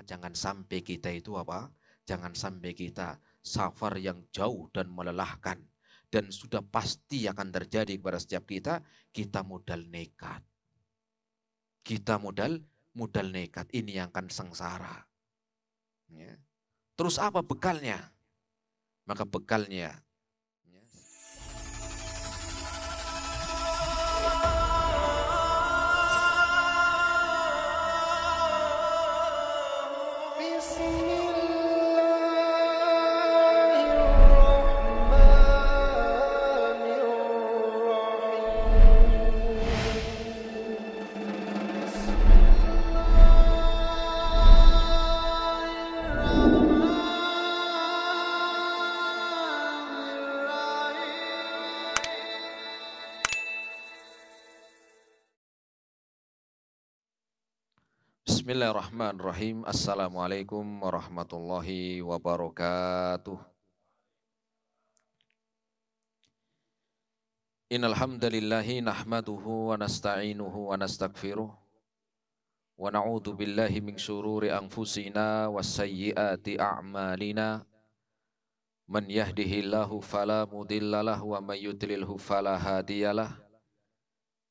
maka jangan sampai kita itu apa? Jangan sampai kita safar yang jauh dan melelahkan dan sudah pasti akan terjadi kepada setiap kita kita modal nekat. Kita modal modal nekat ini yang akan sengsara. Ya. Terus apa bekalnya? Maka bekalnya Bismillahirrahmanirrahim. Assalamualaikum warahmatullahi wabarakatuh. Innal hamdalillahi nahmaduhu wa nasta'inuhu wa nastaghfiruh wa na'udzu billahi min shururi anfusina wa sayyiati a'malina. Man yahdihillahu fala mudhillalah wa may yudlilhu fala hadiyalah.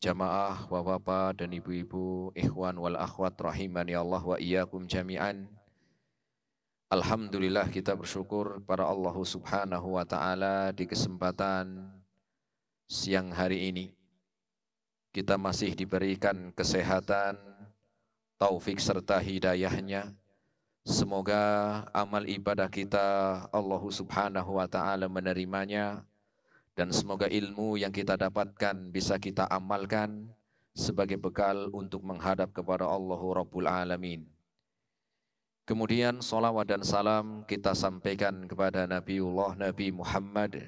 jamaah, wa bapak dan ibu-ibu, ikhwan wal akhwat rahimani ya Allah wa iyyakum jami'an. Alhamdulillah kita bersyukur kepada Allah Subhanahu wa taala di kesempatan siang hari ini. Kita masih diberikan kesehatan, taufik serta hidayahnya. Semoga amal ibadah kita Allah Subhanahu wa taala menerimanya dan semoga ilmu yang kita dapatkan bisa kita amalkan sebagai bekal untuk menghadap kepada Allah Rabbul Alamin. Kemudian salawat dan salam kita sampaikan kepada Nabiullah Nabi Muhammad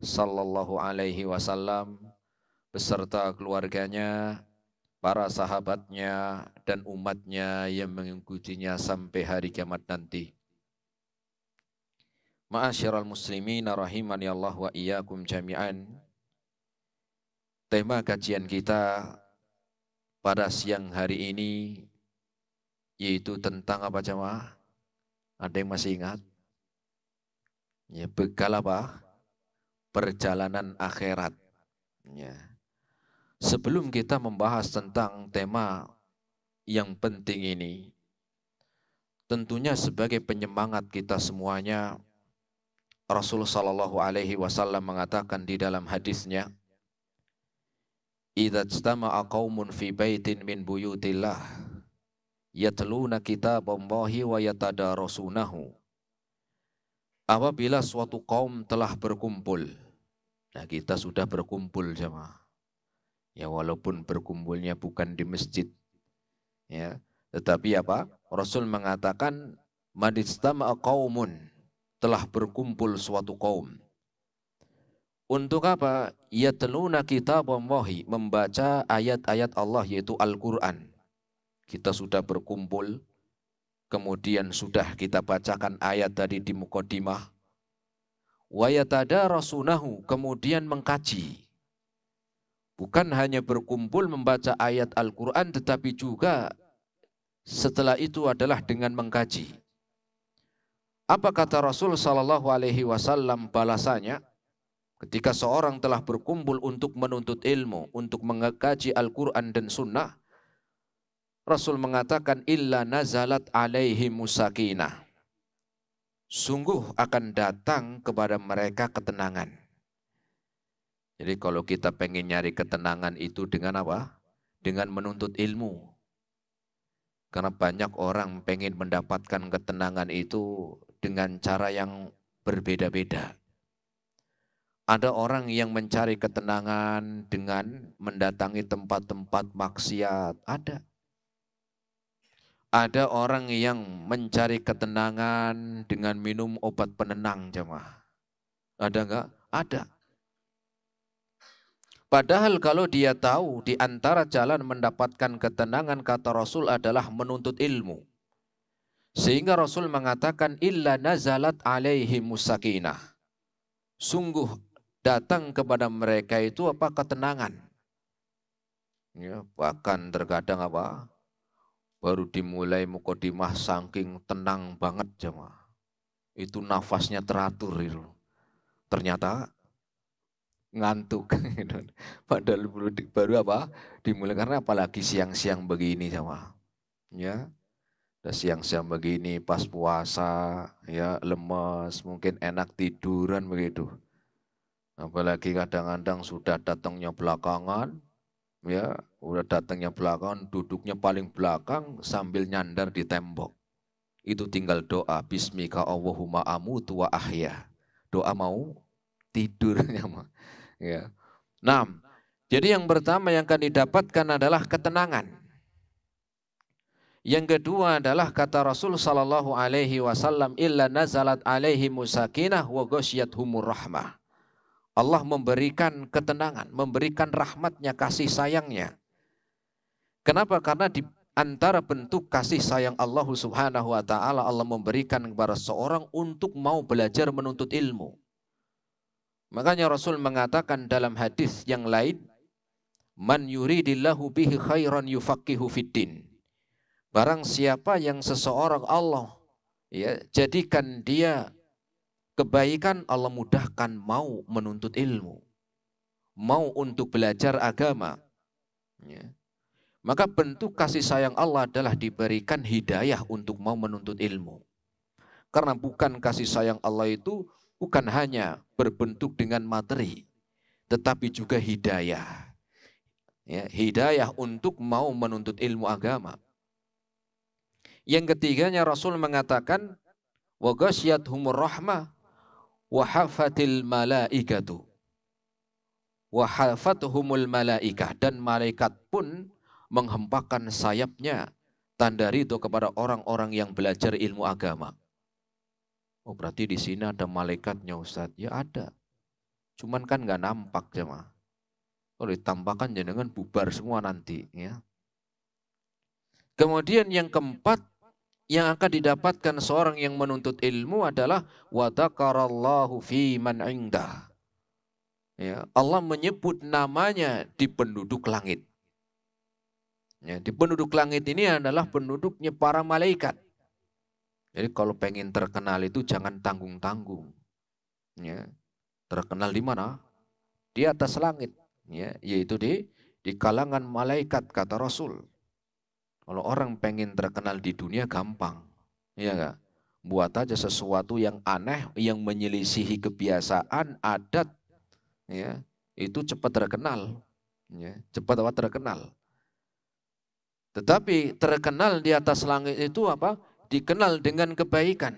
sallallahu alaihi wasallam beserta keluarganya, para sahabatnya dan umatnya yang mengikutinya sampai hari kiamat nanti. Ma'asyiral muslimin rahimani ya Allah wa iyyakum jami'an. Tema kajian kita pada siang hari ini yaitu tentang apa jemaah? Ada yang masih ingat? Ya, bekal apa? Perjalanan akhirat. Ya. Sebelum kita membahas tentang tema yang penting ini, tentunya sebagai penyemangat kita semuanya Rasulullah Shallallahu Alaihi Wasallam mengatakan di dalam hadisnya, "Idza ijtama'a qaumun fi baitin min buyutillah yatluna kitaballahi wa yatadarasunahu." Apabila suatu kaum telah berkumpul, nah kita sudah berkumpul sama, Ya walaupun berkumpulnya bukan di masjid, ya tetapi apa? Rasul mengatakan, "Madistama'a qaumun" telah berkumpul suatu kaum. Untuk apa? Yatluna kita Allahi, membaca ayat-ayat Allah yaitu Al-Quran. Kita sudah berkumpul, kemudian sudah kita bacakan ayat tadi di mukodimah. Wayatada rasunahu, kemudian mengkaji. Bukan hanya berkumpul membaca ayat Al-Quran, tetapi juga setelah itu adalah dengan mengkaji apa kata Rasul Sallallahu Alaihi Wasallam balasannya? Ketika seorang telah berkumpul untuk menuntut ilmu, untuk mengkaji Al-Quran dan Sunnah, Rasul mengatakan, Illa nazalat alaihi musakinah. Sungguh akan datang kepada mereka ketenangan. Jadi kalau kita pengen nyari ketenangan itu dengan apa? Dengan menuntut ilmu. Karena banyak orang pengen mendapatkan ketenangan itu dengan cara yang berbeda-beda. Ada orang yang mencari ketenangan dengan mendatangi tempat-tempat maksiat, ada. Ada orang yang mencari ketenangan dengan minum obat penenang jemaah. Ada enggak? Ada. Padahal kalau dia tahu di antara jalan mendapatkan ketenangan kata Rasul adalah menuntut ilmu. Sehingga Rasul mengatakan illa nazalat alaihi musakinah. Sungguh datang kepada mereka itu apa ketenangan. Ya, bahkan terkadang apa baru dimulai mukodimah saking tenang banget jemaah. Itu nafasnya teratur itu. Ternyata ngantuk padahal baru, baru apa dimulai karena apalagi siang-siang begini sama ya dan nah, siang-siang begini pas puasa ya lemes mungkin enak tiduran begitu. Apalagi kadang-kadang sudah datangnya belakangan ya udah datangnya belakangan duduknya paling belakang sambil nyandar di tembok. Itu tinggal doa bismika Allahumma amutu wa ahya. Doa mau tidurnya mah. Ya. enam. jadi yang pertama yang akan didapatkan adalah ketenangan. Yang kedua adalah kata Rasul sallallahu alaihi wasallam illa nazalat alaihi musakinah wa humur rahmah. Allah memberikan ketenangan, memberikan rahmatnya, kasih sayangnya. Kenapa? Karena di antara bentuk kasih sayang Allah Subhanahu wa taala Allah memberikan kepada seorang untuk mau belajar menuntut ilmu. Makanya Rasul mengatakan dalam hadis yang lain, "Man yuridillahu bihi khairan yufaqihu fid din." Barang siapa yang seseorang Allah ya jadikan dia kebaikan Allah mudahkan mau menuntut ilmu, mau untuk belajar agama. Ya. Maka bentuk kasih sayang Allah adalah diberikan hidayah untuk mau menuntut ilmu. Karena bukan kasih sayang Allah itu bukan hanya berbentuk dengan materi, tetapi juga hidayah. Ya, hidayah untuk mau menuntut ilmu agama. Yang ketiganya Rasul mengatakan wa ghasyyathumur rahmah wa hafatil malaikatu wa humul malaikah dan malaikat pun menghempakkan sayapnya tanda ridho kepada orang-orang yang belajar ilmu agama. Oh berarti di sini ada malaikatnya Ustaz. Ya ada. Cuman kan nggak nampak cuma. Kalau ditambahkan jenengan bubar semua nanti ya. Kemudian yang keempat yang akan didapatkan seorang yang menuntut ilmu adalah wadakarallahu fi man Ya, Allah menyebut namanya di penduduk langit. Ya, di penduduk langit ini adalah penduduknya para malaikat. Jadi kalau pengen terkenal itu jangan tanggung-tanggung. Ya. Terkenal di mana? Di atas langit, ya, yaitu di di kalangan malaikat kata Rasul. Kalau orang pengen terkenal di dunia gampang, ya enggak? Buat aja sesuatu yang aneh, yang menyelisihi kebiasaan, adat, ya itu cepat terkenal, ya, cepat apa terkenal. Tetapi terkenal di atas langit itu apa? Dikenal dengan kebaikan.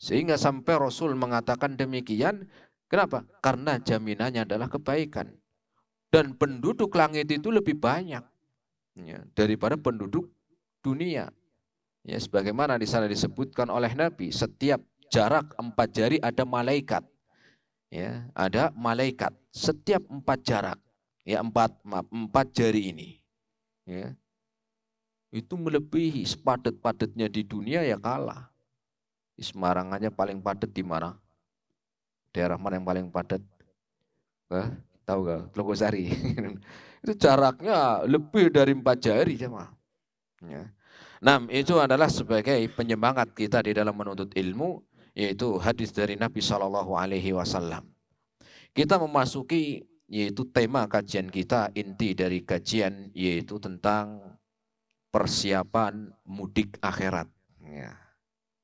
Sehingga sampai Rasul mengatakan demikian. Kenapa? Karena jaminannya adalah kebaikan. Dan penduduk langit itu lebih banyak ya, daripada penduduk dunia. Ya, sebagaimana di sana disebutkan oleh Nabi, setiap jarak empat jari ada malaikat. Ya, ada malaikat setiap empat jarak, ya empat maaf, empat jari ini. Ya, itu melebihi sepadat padetnya di dunia ya kalah. Semarang aja paling padat di mana? Daerah mana yang paling padat? Eh, Tahu gak? Logosari. Itu jaraknya lebih dari empat jari cuma, Ya. Nah, itu adalah sebagai penyemangat kita di dalam menuntut ilmu yaitu hadis dari Nabi Shallallahu alaihi wasallam. Kita memasuki yaitu tema kajian kita inti dari kajian yaitu tentang persiapan mudik akhirat ya.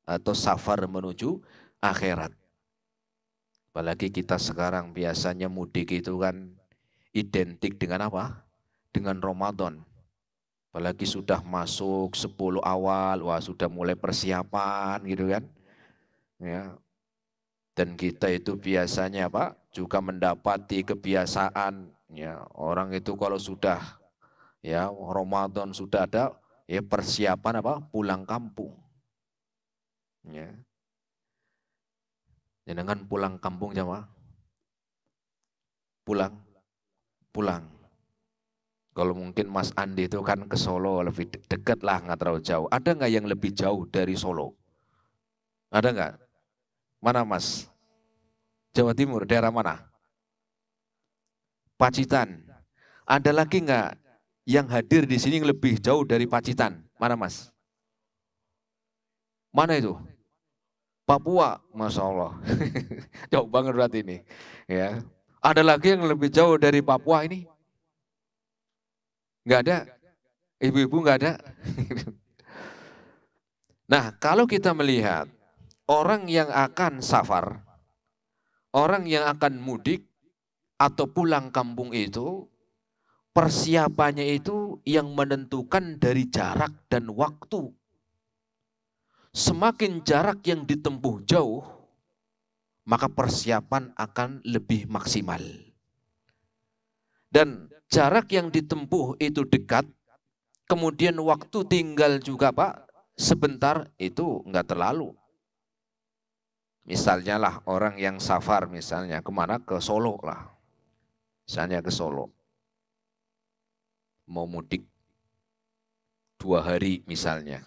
atau safar menuju akhirat. Apalagi kita sekarang biasanya mudik itu kan identik dengan apa? Dengan Ramadan. Apalagi sudah masuk 10 awal, wah sudah mulai persiapan gitu kan. Ya. Dan kita itu biasanya apa? Juga mendapati kebiasaan ya orang itu kalau sudah ya Ramadan sudah ada ya persiapan apa? pulang kampung. Ya. Jangan pulang kampung jamaah? Pulang pulang. Kalau mungkin Mas Andi itu kan ke Solo lebih dekat lah nggak terlalu jauh. Ada nggak yang lebih jauh dari Solo? Ada nggak? Mana Mas? Jawa Timur, daerah mana? Pacitan. Ada lagi nggak yang hadir di sini yang lebih jauh dari Pacitan? Mana Mas? Mana itu? Papua, masya Allah. jauh banget berarti ini, ya. Ada lagi yang lebih jauh dari Papua ini? Nggak ada. Ibu-ibu nggak ada. nah, kalau kita melihat orang yang akan safar, orang yang akan mudik atau pulang kampung itu, persiapannya itu yang menentukan dari jarak dan waktu. Semakin jarak yang ditempuh jauh, maka persiapan akan lebih maksimal. Dan jarak yang ditempuh itu dekat, kemudian waktu tinggal juga Pak, sebentar itu enggak terlalu. Misalnya lah orang yang safar misalnya kemana ke Solo lah. Misalnya ke Solo. Mau mudik dua hari misalnya.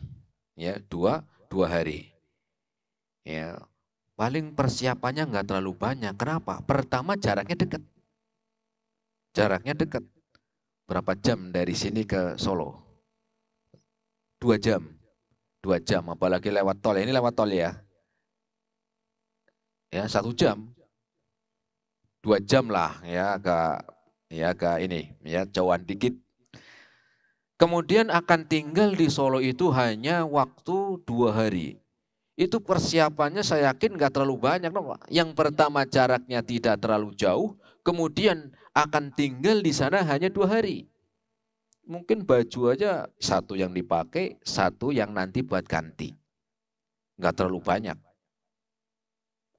Ya, dua, dua hari. Ya, paling persiapannya nggak terlalu banyak. Kenapa? Pertama jaraknya dekat. Jaraknya dekat. Berapa jam dari sini ke Solo? Dua jam. Dua jam, apalagi lewat tol. Ini lewat tol ya. Ya, satu jam. Dua jam lah ya agak ya ke ini ya jauhan dikit. Kemudian akan tinggal di Solo itu hanya waktu dua hari itu persiapannya saya yakin nggak terlalu banyak. Yang pertama jaraknya tidak terlalu jauh, kemudian akan tinggal di sana hanya dua hari. Mungkin baju aja satu yang dipakai, satu yang nanti buat ganti. Nggak terlalu banyak.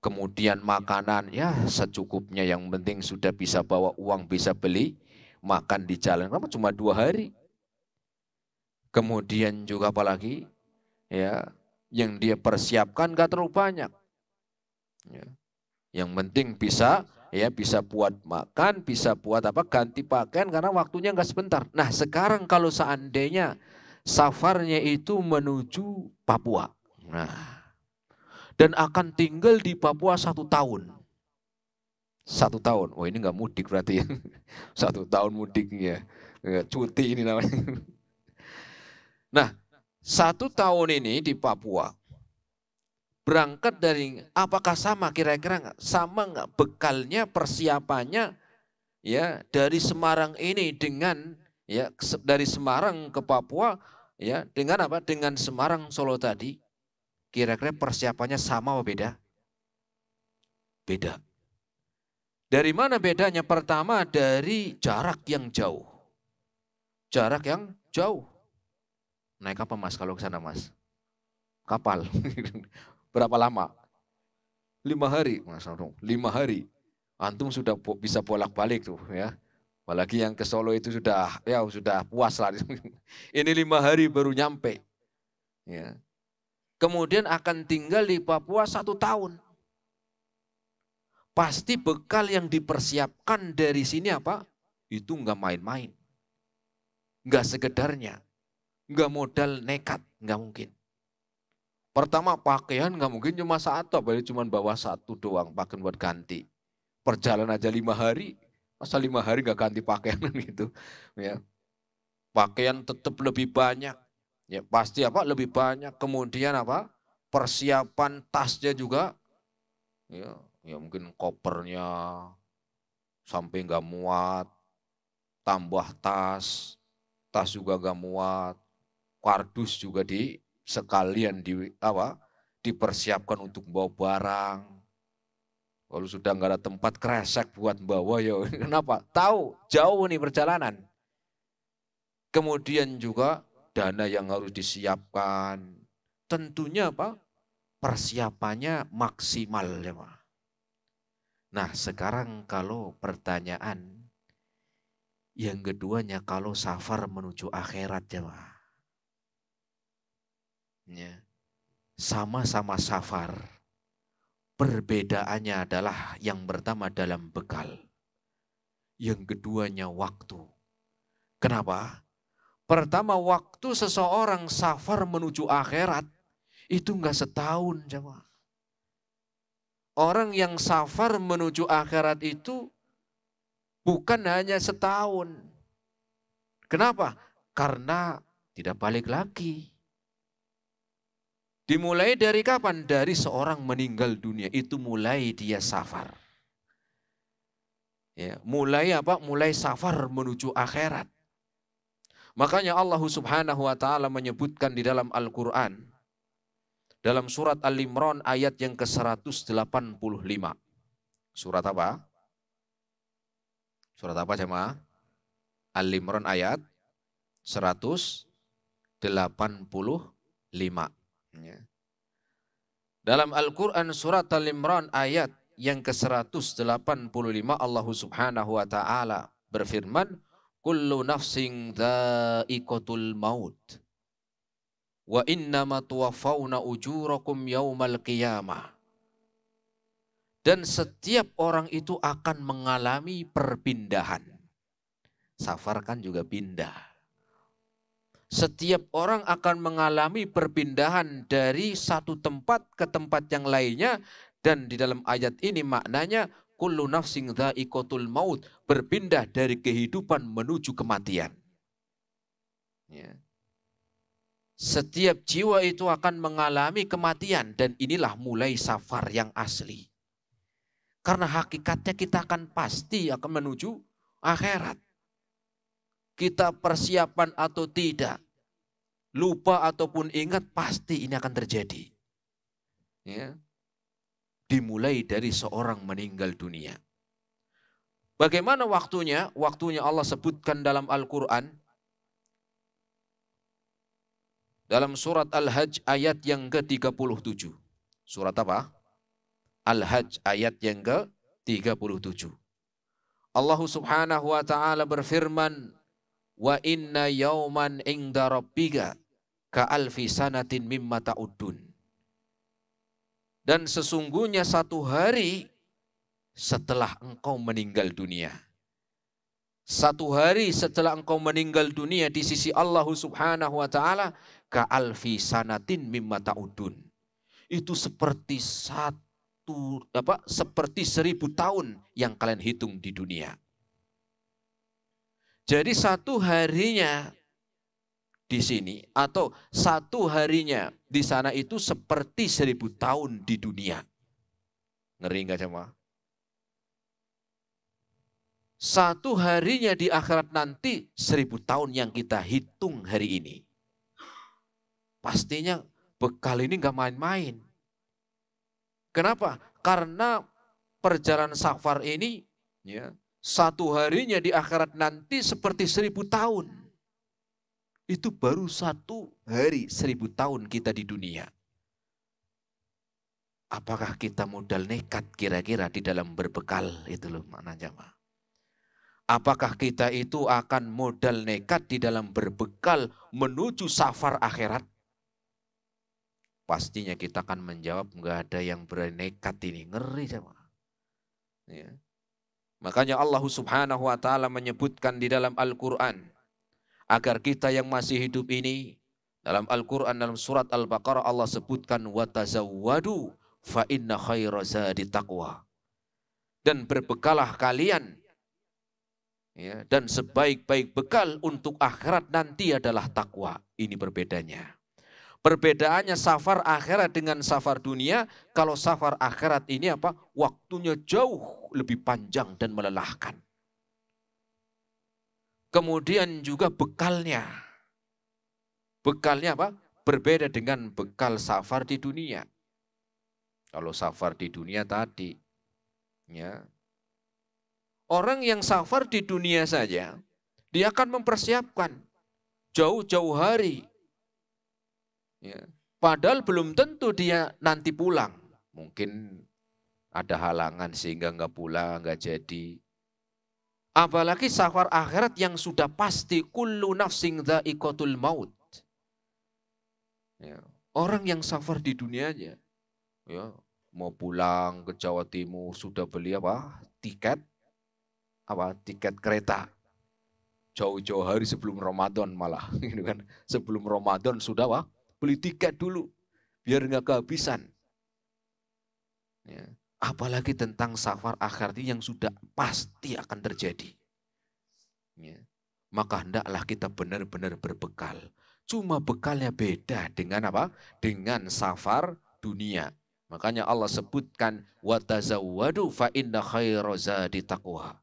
Kemudian makanan ya secukupnya yang penting sudah bisa bawa uang bisa beli makan di jalan. Kenapa cuma dua hari? Kemudian juga apalagi ya yang dia persiapkan gak terlalu banyak. Ya. Yang penting bisa ya bisa buat makan, bisa buat apa ganti pakaian karena waktunya nggak sebentar. Nah sekarang kalau seandainya safarnya itu menuju Papua, nah dan akan tinggal di Papua satu tahun, satu tahun. Oh ini nggak mudik berarti ya. satu tahun mudiknya, cuti ini namanya. Nah satu tahun ini di Papua, berangkat dari apakah sama kira-kira enggak? Sama nggak bekalnya, persiapannya ya dari Semarang ini dengan ya dari Semarang ke Papua ya dengan apa? Dengan Semarang Solo tadi kira-kira persiapannya sama atau beda? Beda. Dari mana bedanya? Pertama dari jarak yang jauh. Jarak yang jauh. Naik apa mas kalau ke sana mas? Kapal. Berapa lama? Lima hari, mas. Lima hari. Antum sudah bisa bolak-balik tuh ya. Apalagi yang ke Solo itu sudah ya sudah puas lah. Ini lima hari baru nyampe. Ya. Kemudian akan tinggal di Papua satu tahun. Pasti bekal yang dipersiapkan dari sini apa? Itu nggak main-main. Nggak sekedarnya. Nggak modal nekat, nggak mungkin. Pertama pakaian nggak mungkin cuma satu, apalagi cuma bawa satu doang pakaian buat ganti. Perjalanan aja lima hari, masa lima hari nggak ganti pakaian gitu. Ya. Pakaian tetap lebih banyak. Ya pasti apa? Lebih banyak. Kemudian apa? Persiapan tasnya juga. Ya, ya mungkin kopernya sampai nggak muat. Tambah tas, tas juga nggak muat kardus juga di sekalian di apa dipersiapkan untuk bawa barang. Kalau sudah nggak ada tempat kresek buat bawa ya kenapa? Tahu jauh nih perjalanan. Kemudian juga dana yang harus disiapkan. Tentunya apa? Persiapannya maksimal ya Pak. Nah sekarang kalau pertanyaan yang keduanya kalau safar menuju akhirat ya Pak Ya. Sama-sama safar. Perbedaannya adalah yang pertama dalam bekal. Yang keduanya waktu. Kenapa? Pertama waktu seseorang safar menuju akhirat itu nggak setahun jemaah. Orang yang safar menuju akhirat itu bukan hanya setahun. Kenapa? Karena tidak balik lagi. Dimulai dari kapan? Dari seorang meninggal dunia. Itu mulai dia safar. Ya, mulai apa? Mulai safar menuju akhirat. Makanya Allah Subhanahu wa taala menyebutkan di dalam Al-Qur'an dalam surat Al-Imran ayat yang ke-185. Surat apa? Surat apa jemaah? Al-Imran ayat 185. Ya. Dalam Al-Quran surat Al-Imran ayat yang ke-185 Allah subhanahu wa ta'ala berfirman Kullu nafsin dha'iqatul maut Wa innama tuwafawna ujurakum yawmal qiyamah dan setiap orang itu akan mengalami perpindahan. Safar kan juga pindah setiap orang akan mengalami perpindahan dari satu tempat ke tempat yang lainnya dan di dalam ayat ini maknanya kullu nafsin dha'iqatul maut berpindah dari kehidupan menuju kematian. Ya. Setiap jiwa itu akan mengalami kematian dan inilah mulai safar yang asli. Karena hakikatnya kita akan pasti akan menuju akhirat kita persiapan atau tidak, lupa ataupun ingat pasti ini akan terjadi. Ya. Dimulai dari seorang meninggal dunia. Bagaimana waktunya? Waktunya Allah sebutkan dalam Al-Quran. Dalam surat Al-Hajj ayat yang ke-37. Surat apa? Al-Hajj ayat yang ke-37. Allah subhanahu wa ta'ala berfirman, Wa inna yauman inda rabbika ka'alfi sanatin mimma ta'udun. Dan sesungguhnya satu hari setelah engkau meninggal dunia. Satu hari setelah engkau meninggal dunia di sisi Allah subhanahu wa ta'ala. Ka'alfi sanatin mimma ta'udun. Itu seperti satu apa seperti seribu tahun yang kalian hitung di dunia. Jadi satu harinya di sini atau satu harinya di sana itu seperti seribu tahun di dunia. Ngeri nggak cuma? Satu harinya di akhirat nanti seribu tahun yang kita hitung hari ini. Pastinya bekal ini nggak main-main. Kenapa? Karena perjalanan safar ini ya, satu harinya di akhirat nanti seperti seribu tahun itu baru satu hari seribu tahun kita di dunia. Apakah kita modal nekat kira-kira di dalam berbekal itu loh mana jamaah. Apakah kita itu akan modal nekat di dalam berbekal menuju safar akhirat? Pastinya kita akan menjawab nggak ada yang berani nekat ini ngeri sama. Ya. Makanya Allah Subhanahu wa taala menyebutkan di dalam Al-Qur'an agar kita yang masih hidup ini dalam Al-Qur'an dalam surat Al-Baqarah Allah sebutkan watazawwadu fa inna khaira zadi taqwa. Dan berbekalah kalian ya, dan sebaik-baik bekal untuk akhirat nanti adalah takwa. Ini perbedaannya. Perbedaannya safar akhirat dengan safar dunia, kalau safar akhirat ini apa? Waktunya jauh lebih panjang dan melelahkan. Kemudian juga bekalnya. Bekalnya apa? Berbeda dengan bekal safar di dunia. Kalau safar di dunia tadi, ya orang yang safar di dunia saja, dia akan mempersiapkan jauh-jauh hari. Ya. Padahal belum tentu dia nanti pulang. Mungkin ada halangan sehingga nggak pulang, nggak jadi. Apalagi safar akhirat yang sudah pasti kullu nafsing dha'iqatul maut. Ya. Orang yang safar di dunianya, ya, mau pulang ke Jawa Timur sudah beli apa? Tiket apa? Tiket kereta. Jauh-jauh hari sebelum Ramadan malah, gitu kan? Sebelum Ramadan sudah apa? Beli tiket dulu biar nggak kehabisan. Ya. Apalagi tentang safar akhirat yang sudah pasti akan terjadi. Ya. Maka hendaklah kita benar-benar berbekal. Cuma bekalnya beda dengan apa? Dengan safar dunia. Makanya Allah sebutkan watazawadu fa inna di taqwa.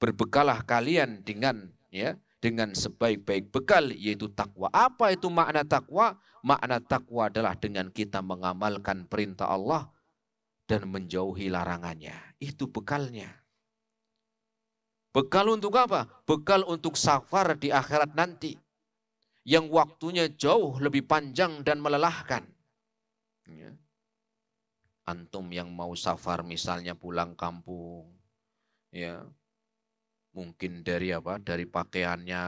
Berbekalah kalian dengan ya dengan sebaik-baik bekal yaitu takwa. Apa itu makna takwa? Makna takwa adalah dengan kita mengamalkan perintah Allah dan menjauhi larangannya. Itu bekalnya. Bekal untuk apa? Bekal untuk safar di akhirat nanti. Yang waktunya jauh lebih panjang dan melelahkan. Ya. Antum yang mau safar misalnya pulang kampung. ya Mungkin dari apa? Dari pakaiannya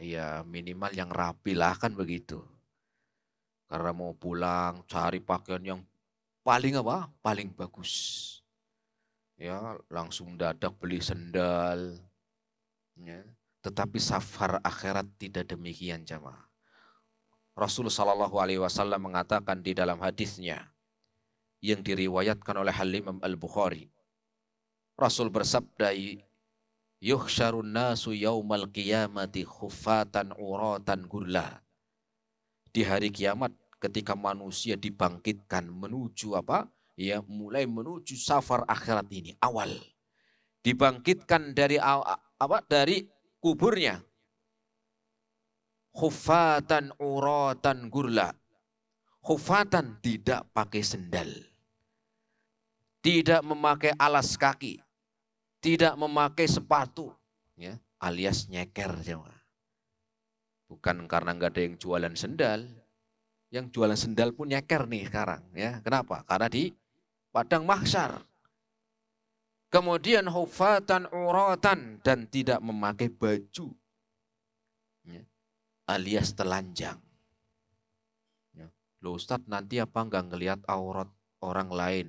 ya minimal yang rapi lah kan begitu. Karena mau pulang cari pakaian yang paling apa? Paling bagus. Ya, langsung dadak beli sendal. Ya. Tetapi safar akhirat tidak demikian jamaah. Rasul Shallallahu Alaihi Wasallam mengatakan di dalam hadisnya yang diriwayatkan oleh Halim Al Bukhari. Rasul bersabda, "Yuhsyarun nasu yaumal qiyamati khufatan uratan gurla." Di hari kiamat ketika manusia dibangkitkan menuju apa? Ya, mulai menuju safar akhirat ini awal. Dibangkitkan dari apa? Dari kuburnya. Khufatan uratan gurla. Khufatan tidak pakai sendal. Tidak memakai alas kaki. Tidak memakai sepatu. Ya, alias nyeker. Ya. Bukan karena nggak ada yang jualan sendal yang jualan sendal pun nyeker nih sekarang ya. Kenapa? Karena di padang mahsyar. Kemudian hufatan uratan dan tidak memakai baju ya. alias telanjang. Ya. Loh ustad nanti apa nggak ngelihat aurat orang lain?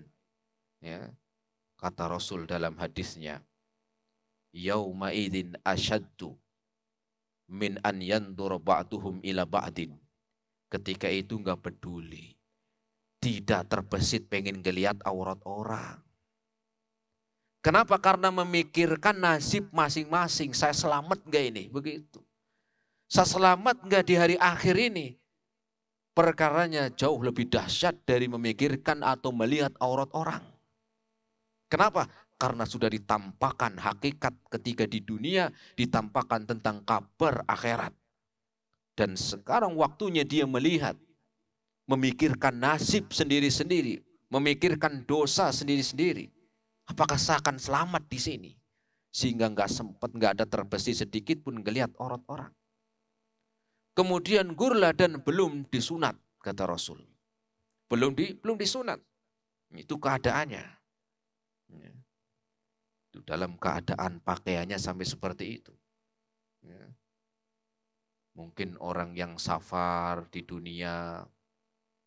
Ya. Kata Rasul dalam hadisnya, yauma idin ashaddu min an yandur ba'duhum ila ba'din Ketika itu nggak peduli. Tidak terbesit pengen ngeliat aurat orang. Kenapa? Karena memikirkan nasib masing-masing. Saya selamat nggak ini? Begitu. Saya selamat nggak di hari akhir ini? Perkaranya jauh lebih dahsyat dari memikirkan atau melihat aurat orang. Kenapa? Karena sudah ditampakkan hakikat ketika di dunia, ditampakkan tentang kabar akhirat. Dan sekarang waktunya dia melihat, memikirkan nasib sendiri-sendiri, memikirkan dosa sendiri-sendiri. Apakah saya akan selamat di sini? Sehingga nggak sempat, nggak ada terbesi sedikit pun ngelihat orang-orang. Kemudian gurla dan belum disunat, kata Rasul. Belum di, belum disunat. Itu keadaannya. Ya. Itu dalam keadaan pakaiannya sampai seperti itu. Ya. Mungkin orang yang safar di dunia,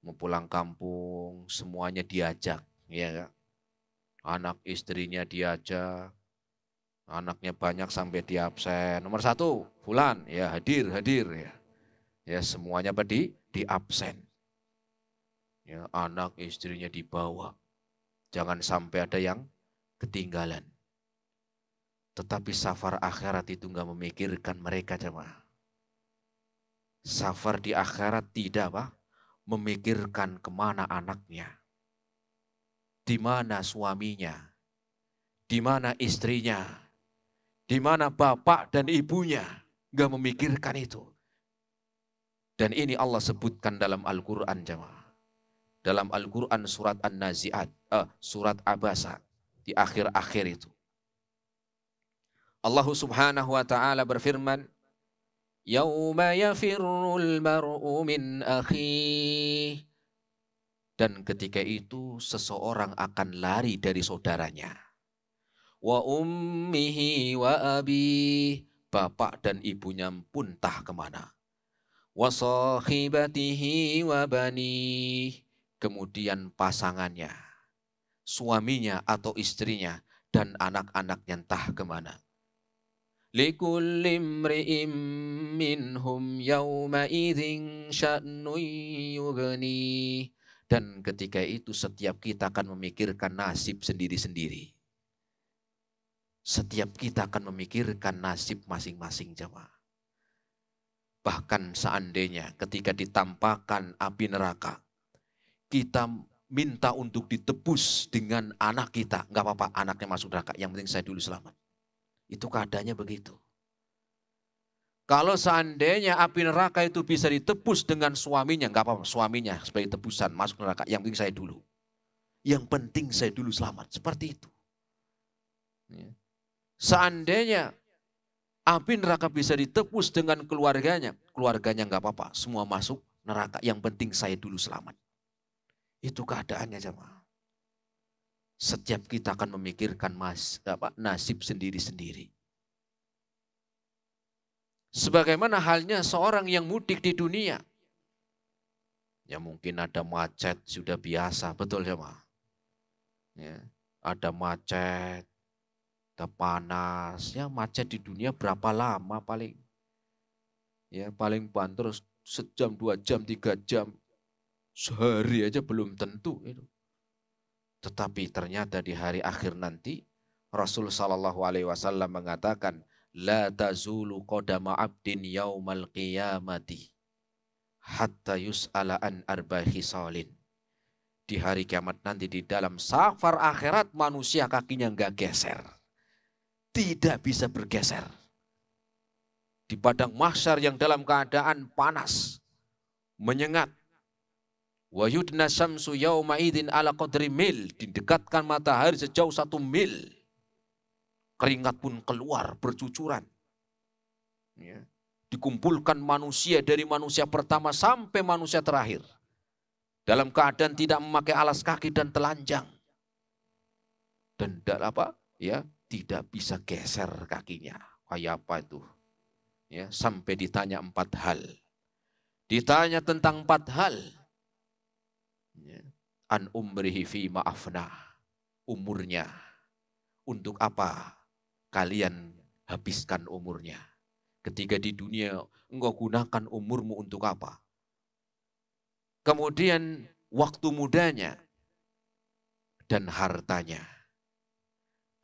mau pulang kampung, semuanya diajak, ya. Anak istrinya diajak, anaknya banyak sampai di absen. Nomor satu, Bulan, ya hadir, hadir, ya. Ya semuanya apa di di absen. Ya, anak istrinya dibawa. Jangan sampai ada yang ketinggalan. Tetapi safar akhirat itu nggak memikirkan mereka jemaah. Safar di akhirat tidak apa? Memikirkan kemana anaknya. Di mana suaminya. Di mana istrinya. Di mana bapak dan ibunya. nggak memikirkan itu. Dan ini Allah sebutkan dalam Al-Quran jemaah. Dalam Al-Quran surat An-Nazi'at, eh, surat Abasa, di akhir-akhir itu. Allah subhanahu wa ta'ala berfirman, يَوْمَ يَفِرُّ الْمَرْءُ مِنْ akhi Dan ketika itu seseorang akan lari dari saudaranya. Wa ummihi wa abi Bapak dan ibunya pun tah kemana. Wa sahibatihi wa bani Kemudian pasangannya, suaminya atau istrinya, dan anak-anaknya entah kemana لكل امرئ منهم يومئذ شأن dan ketika itu setiap kita akan memikirkan nasib sendiri-sendiri. Setiap kita akan memikirkan nasib masing-masing jemaah. Bahkan seandainya ketika ditampakkan api neraka, kita minta untuk ditebus dengan anak kita. Enggak apa-apa, anaknya masuk neraka. Yang penting saya dulu selamat. Itu keadaannya begitu. Kalau seandainya api neraka itu bisa ditebus dengan suaminya, nggak apa-apa suaminya sebagai tebusan masuk neraka. Yang penting saya dulu. Yang penting saya dulu selamat. Seperti itu. Ya. Seandainya api neraka bisa ditebus dengan keluarganya, keluarganya nggak apa-apa, semua masuk neraka. Yang penting saya dulu selamat. Itu keadaannya jemaah setiap kita akan memikirkan mas, apa, nasib sendiri-sendiri. Sebagaimana halnya seorang yang mudik di dunia. Ya mungkin ada macet sudah biasa, betul ya Ma? Ya, ada macet, ada panas, ya macet di dunia berapa lama paling? Ya paling banter sejam, dua jam, tiga jam, sehari aja belum tentu. Itu. Tetapi ternyata di hari akhir nanti Rasul Shallallahu Alaihi Wasallam mengatakan, la tazulu qadama abdin yaumal qiyamati hatta yus'ala an arba salin. Di hari kiamat nanti di dalam safar akhirat manusia kakinya nggak geser. Tidak bisa bergeser. Di padang mahsyar yang dalam keadaan panas, menyengat, Wa yudna syamsu yauma idin ala qadri mil. Didekatkan matahari sejauh satu mil. Keringat pun keluar bercucuran. Ya. Dikumpulkan manusia dari manusia pertama sampai manusia terakhir. Dalam keadaan tidak memakai alas kaki dan telanjang. Dan apa? Ya, tidak bisa geser kakinya. Kayak apa itu? Ya, sampai ditanya empat hal. Ditanya tentang empat hal Ya. An umrihi fi ma'afna. Umurnya. Untuk apa kalian habiskan umurnya? Ketika di dunia engkau gunakan umurmu untuk apa? Kemudian waktu mudanya dan hartanya.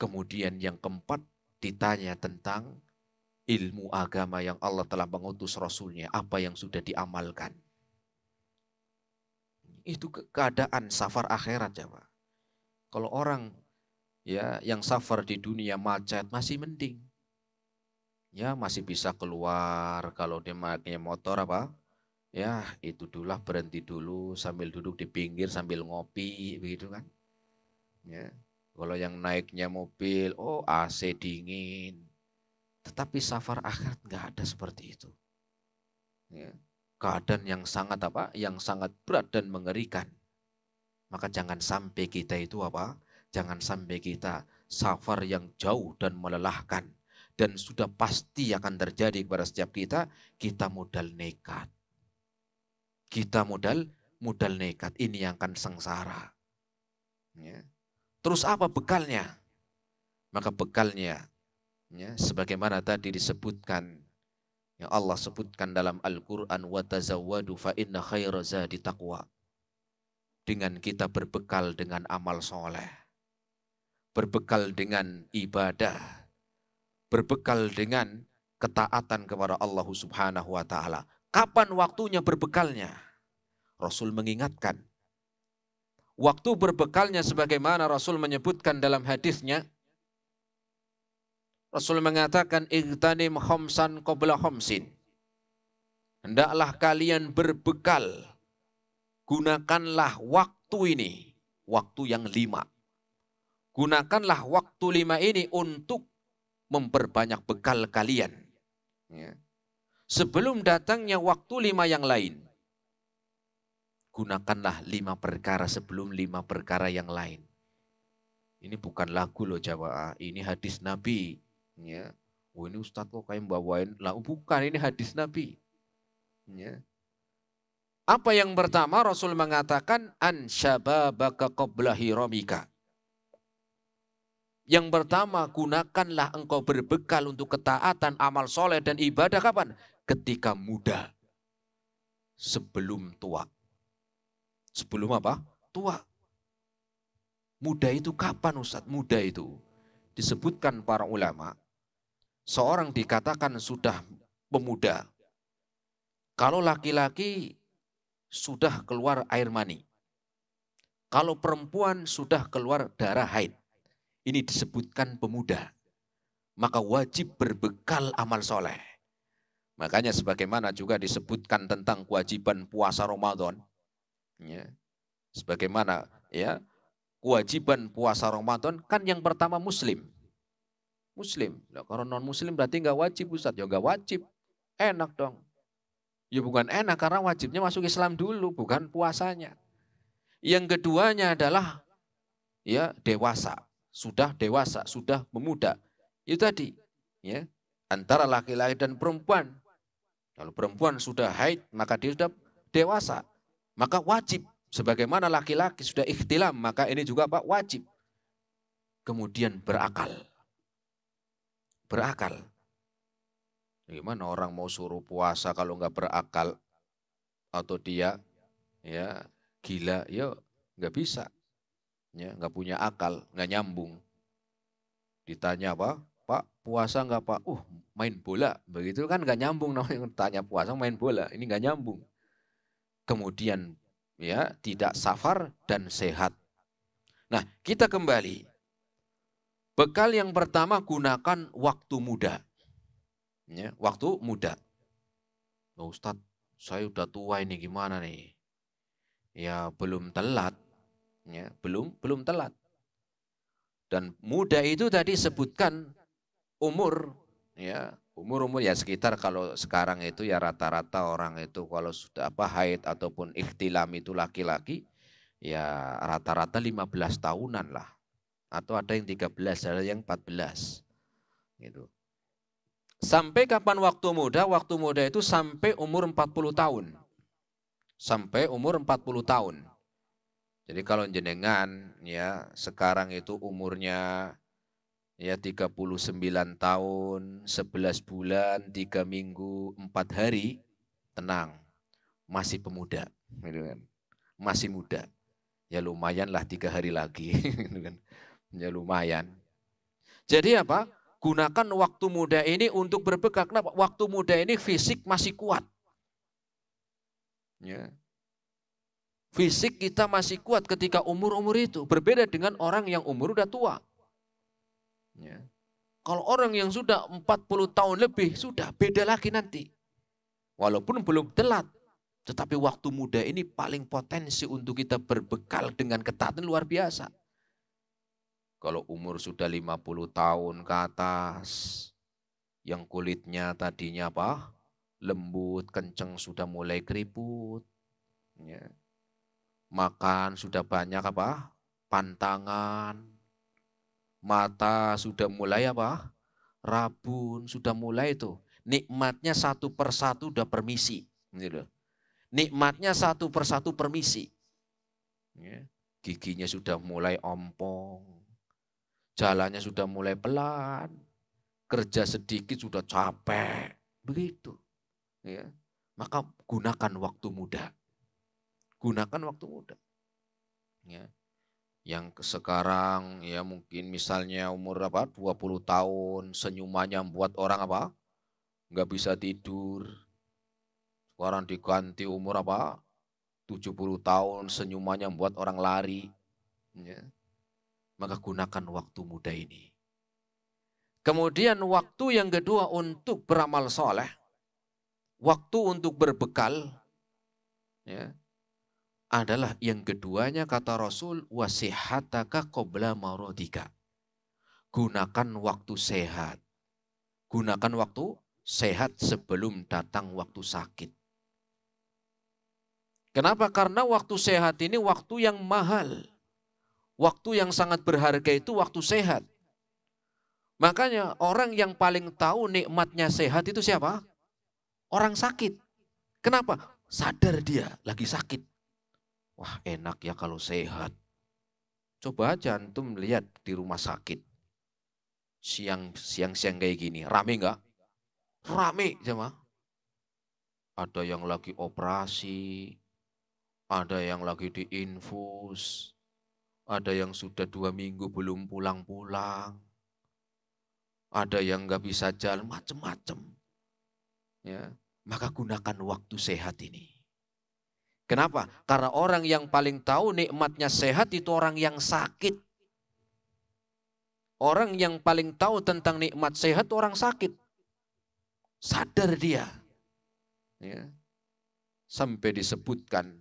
Kemudian yang keempat ditanya tentang ilmu agama yang Allah telah mengutus Rasulnya, apa yang sudah diamalkan itu keadaan safar akhirat coba. Ya, kalau orang ya yang safar di dunia macet masih mending. Ya masih bisa keluar kalau dia makanya motor apa? Ya itu dulu berhenti dulu sambil duduk di pinggir sambil ngopi begitu kan. Ya. Kalau yang naiknya mobil, oh AC dingin. Tetapi safar akhirat nggak ada seperti itu. Ya keadaan yang sangat apa? Yang sangat berat dan mengerikan. Maka jangan sampai kita itu apa? Jangan sampai kita safar yang jauh dan melelahkan dan sudah pasti akan terjadi kepada setiap kita, kita modal nekat. Kita modal modal nekat ini yang akan sengsara. Ya. Terus apa bekalnya? Maka bekalnya ya, sebagaimana tadi disebutkan yang Allah sebutkan dalam Al-Quran wa tazawwadu fa inna khaira dengan kita berbekal dengan amal soleh berbekal dengan ibadah berbekal dengan ketaatan kepada Allah subhanahu wa ta'ala kapan waktunya berbekalnya Rasul mengingatkan waktu berbekalnya sebagaimana Rasul menyebutkan dalam hadisnya Rasul mengatakan igtanim khamsan qabla khamsin. Hendaklah kalian berbekal. Gunakanlah waktu ini, waktu yang lima. Gunakanlah waktu lima ini untuk memperbanyak bekal kalian. Ya. Sebelum datangnya waktu lima yang lain. Gunakanlah lima perkara sebelum lima perkara yang lain. Ini bukan lagu loh jawa ini hadis Nabi Ya. Oh ini Ustadz kok kayak bawain. Lah bukan, ini hadis Nabi. Ya. Apa yang pertama Rasul mengatakan an syababaka qabla hiramika. Yang pertama gunakanlah engkau berbekal untuk ketaatan, amal soleh dan ibadah kapan? Ketika muda. Sebelum tua. Sebelum apa? Tua. Muda itu kapan Ustaz? Muda itu disebutkan para ulama seorang dikatakan sudah pemuda. Kalau laki-laki sudah keluar air mani. Kalau perempuan sudah keluar darah haid. Ini disebutkan pemuda. Maka wajib berbekal amal soleh. Makanya sebagaimana juga disebutkan tentang kewajiban puasa Ramadan. Ya. Sebagaimana ya kewajiban puasa Ramadan kan yang pertama muslim muslim. Nah, kalau non muslim berarti nggak wajib Ustaz. Ya nggak wajib. Enak dong. Ya bukan enak karena wajibnya masuk Islam dulu, bukan puasanya. Yang keduanya adalah ya dewasa, sudah dewasa, sudah memuda. Itu ya, tadi ya antara laki-laki dan perempuan. Kalau perempuan sudah haid, maka dia sudah dewasa. Maka wajib sebagaimana laki-laki sudah ikhtilam, maka ini juga Pak wajib. Kemudian berakal berakal. Gimana orang mau suruh puasa kalau nggak berakal atau dia ya gila, ya nggak bisa, ya nggak punya akal, nggak nyambung. Ditanya apa? Pak puasa nggak pak? Uh main bola, begitu kan nggak nyambung namanya tanya puasa main bola, ini nggak nyambung. Kemudian ya tidak safar dan sehat. Nah kita kembali Bekal yang pertama gunakan waktu muda. Ya, waktu muda. Oh, Ustadz, saya udah tua ini gimana nih? Ya belum telat. Ya, belum belum telat. Dan muda itu tadi sebutkan umur ya umur-umur ya sekitar kalau sekarang itu ya rata-rata orang itu kalau sudah apa haid ataupun ikhtilam itu laki-laki ya rata-rata 15 tahunan lah atau ada yang 13, ada yang 14. Gitu. Sampai kapan waktu muda? Waktu muda itu sampai umur 40 tahun. Sampai umur 40 tahun. Jadi kalau jenengan ya sekarang itu umurnya ya 39 tahun, 11 bulan, 3 minggu, 4 hari, tenang. Masih pemuda, gitu kan. Masih muda. Ya lumayanlah tiga hari lagi, gitu kan. Ya lumayan. Jadi apa? Gunakan waktu muda ini untuk berbekal. Kenapa? Waktu muda ini fisik masih kuat. Ya. Fisik kita masih kuat ketika umur-umur itu. Berbeda dengan orang yang umur udah tua. Ya. Kalau orang yang sudah 40 tahun lebih, sudah beda lagi nanti. Walaupun belum telat, tetapi waktu muda ini paling potensi untuk kita berbekal dengan ketatan luar biasa. Kalau umur sudah 50 tahun ke atas, yang kulitnya tadinya apa? Lembut, kenceng, sudah mulai keriput. Ya. Makan sudah banyak apa? Pantangan. Mata sudah mulai apa? Rabun, sudah mulai itu. Nikmatnya satu persatu sudah permisi. Gitu. Nikmatnya satu persatu permisi. Ya. Giginya sudah mulai ompong Jalannya sudah mulai pelan, kerja sedikit sudah capek. Begitu. Ya. Maka gunakan waktu muda. Gunakan waktu muda. Ya. Yang sekarang ya mungkin misalnya umur apa 20 tahun senyumannya buat orang apa? nggak bisa tidur. Sekarang diganti umur apa? 70 tahun senyumannya buat orang lari. Ya maka gunakan waktu muda ini. Kemudian waktu yang kedua untuk beramal soleh, waktu untuk berbekal, ya, adalah yang keduanya kata Rasul wasihataka qabla marodika. Gunakan waktu sehat. Gunakan waktu sehat sebelum datang waktu sakit. Kenapa? Karena waktu sehat ini waktu yang mahal. Waktu yang sangat berharga itu waktu sehat. Makanya orang yang paling tahu nikmatnya sehat itu siapa? Orang sakit. Kenapa? Sadar dia lagi sakit. Wah enak ya kalau sehat. Coba aja antum lihat di rumah sakit. Siang, siang-siang kayak gini. Rame nggak? Rame sama. Ada yang lagi operasi. Ada yang lagi diinfus ada yang sudah dua minggu belum pulang-pulang. Ada yang nggak bisa jalan, macem-macem, Ya, maka gunakan waktu sehat ini. Kenapa? Karena orang yang paling tahu nikmatnya sehat itu orang yang sakit. Orang yang paling tahu tentang nikmat sehat orang sakit. Sadar dia. Ya. Sampai disebutkan.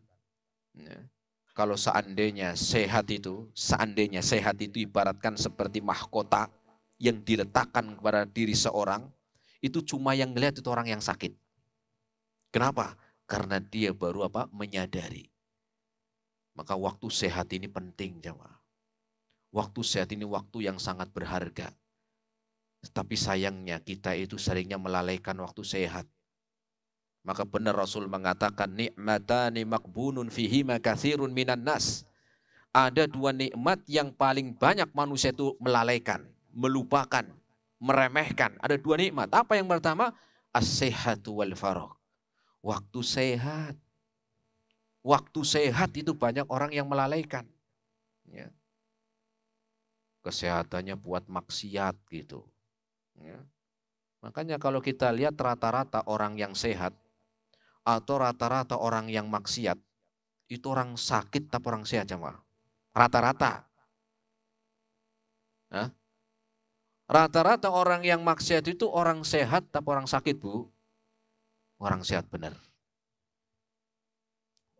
Ya kalau seandainya sehat itu, seandainya sehat itu ibaratkan seperti mahkota yang diletakkan kepada diri seorang, itu cuma yang ngeliat itu orang yang sakit. Kenapa? Karena dia baru apa? Menyadari. Maka waktu sehat ini penting, jemaah. Waktu sehat ini waktu yang sangat berharga. Tapi sayangnya kita itu seringnya melalaikan waktu sehat. Maka benar Rasul mengatakan nikmatani makbunun fihi makathirun minan nas. Ada dua nikmat yang paling banyak manusia itu melalaikan, melupakan, meremehkan. Ada dua nikmat. Apa yang pertama? As-sehatu wal farok. Waktu sehat. Waktu sehat itu banyak orang yang melalaikan. Ya. Kesehatannya buat maksiat gitu. Ya. Makanya kalau kita lihat rata-rata orang yang sehat atau rata-rata orang yang maksiat itu orang sakit tapi orang sehat jemaah Rata-rata. Rata-rata orang yang maksiat itu orang sehat tapi orang sakit, Bu. Orang sehat benar.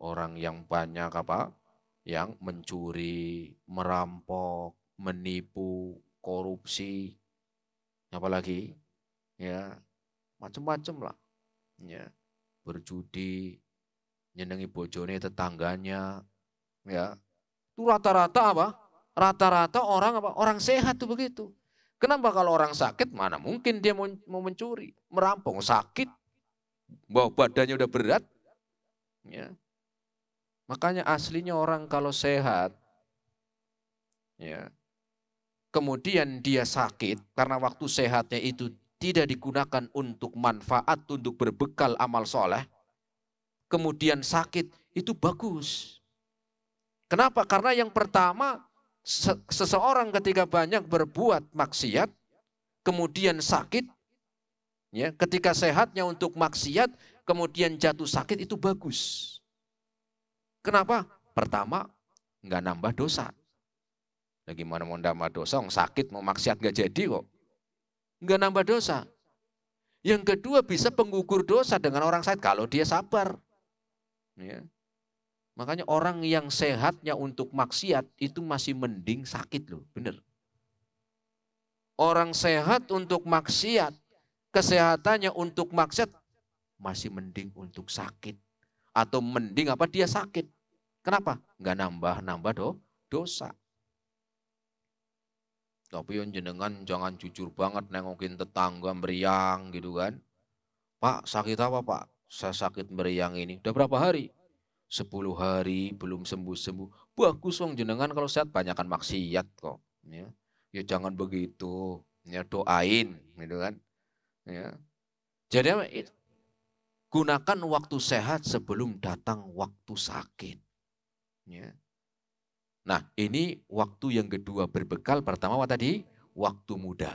Orang yang banyak apa? Yang mencuri, merampok, menipu, korupsi, apalagi ya macam-macam lah. Ya berjudi, nyenengi bojone tetangganya, ya. Itu rata-rata apa? Rata-rata orang apa? Orang sehat tuh begitu. Kenapa kalau orang sakit mana mungkin dia mau, mencuri, merampok, sakit, bahwa badannya udah berat, ya. Makanya aslinya orang kalau sehat, ya, kemudian dia sakit karena waktu sehatnya itu tidak digunakan untuk manfaat, untuk berbekal amal soleh, kemudian sakit, itu bagus. Kenapa? Karena yang pertama, seseorang ketika banyak berbuat maksiat, kemudian sakit, ya ketika sehatnya untuk maksiat, kemudian jatuh sakit, itu bagus. Kenapa? Pertama, nggak nambah dosa. Bagaimana mau nambah dosa, sakit, mau maksiat nggak jadi kok. Enggak nambah dosa. Yang kedua bisa penggugur dosa dengan orang sakit kalau dia sabar. Ya. Makanya orang yang sehatnya untuk maksiat itu masih mending sakit loh, bener. Orang sehat untuk maksiat, kesehatannya untuk maksiat masih mending untuk sakit atau mending apa dia sakit. Kenapa? Enggak nambah-nambah do, dosa. Tapi yang jenengan jangan jujur banget nengokin tetangga meriang gitu kan. Pak sakit apa pak? Saya sakit meriang ini. Udah berapa hari? Sepuluh hari belum sembuh-sembuh. Bagus dong jenengan kalau sehat banyakkan maksiat kok. Ya, ya jangan begitu. Ya doain gitu kan. Ya. Jadi gunakan waktu sehat sebelum datang waktu sakit. Ya. Nah, ini waktu yang kedua berbekal. Pertama apa tadi? Waktu muda.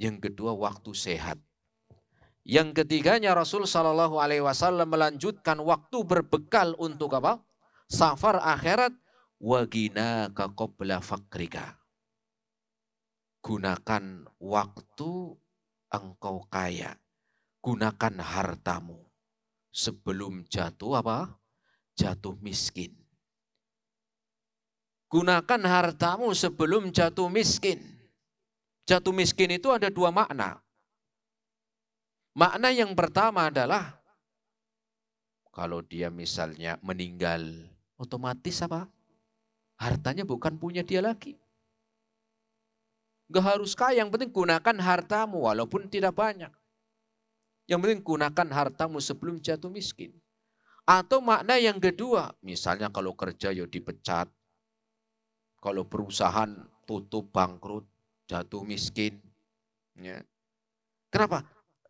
Yang kedua waktu sehat. Yang ketiganya Rasul Shallallahu Alaihi Wasallam melanjutkan waktu berbekal untuk apa? Safar akhirat wagina kakobla fakrika. Gunakan waktu engkau kaya. Gunakan hartamu. Sebelum jatuh apa? Jatuh miskin Gunakan hartamu sebelum jatuh miskin. Jatuh miskin itu ada dua makna. Makna yang pertama adalah kalau dia misalnya meninggal, otomatis apa? Hartanya bukan punya dia lagi. Gak harus kaya, yang penting gunakan hartamu walaupun tidak banyak. Yang penting gunakan hartamu sebelum jatuh miskin. Atau makna yang kedua, misalnya kalau kerja ya dipecat, kalau perusahaan tutup bangkrut, jatuh miskin. Ya. Kenapa?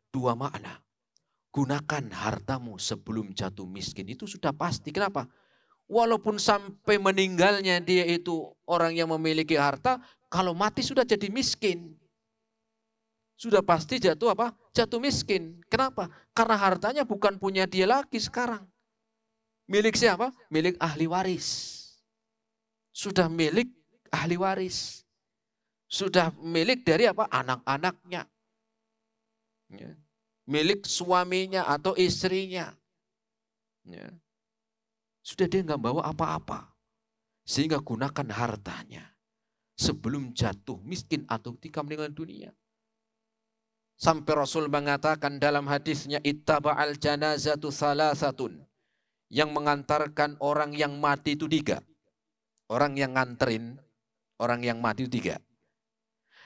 Dua makna. Gunakan hartamu sebelum jatuh miskin. Itu sudah pasti. Kenapa? Walaupun sampai meninggalnya dia itu orang yang memiliki harta, kalau mati sudah jadi miskin. Sudah pasti jatuh apa? Jatuh miskin. Kenapa? Karena hartanya bukan punya dia lagi sekarang. Milik siapa? Milik ahli waris sudah milik ahli waris. Sudah milik dari apa? Anak-anaknya. Ya. Milik suaminya atau istrinya. Ya. Sudah dia nggak bawa apa-apa. Sehingga gunakan hartanya. Sebelum jatuh miskin atau ketika dengan dunia. Sampai Rasul mengatakan dalam hadisnya ittaba al janazatu salasatun. Yang mengantarkan orang yang mati itu tiga. Orang yang nganterin, orang yang mati itu tiga.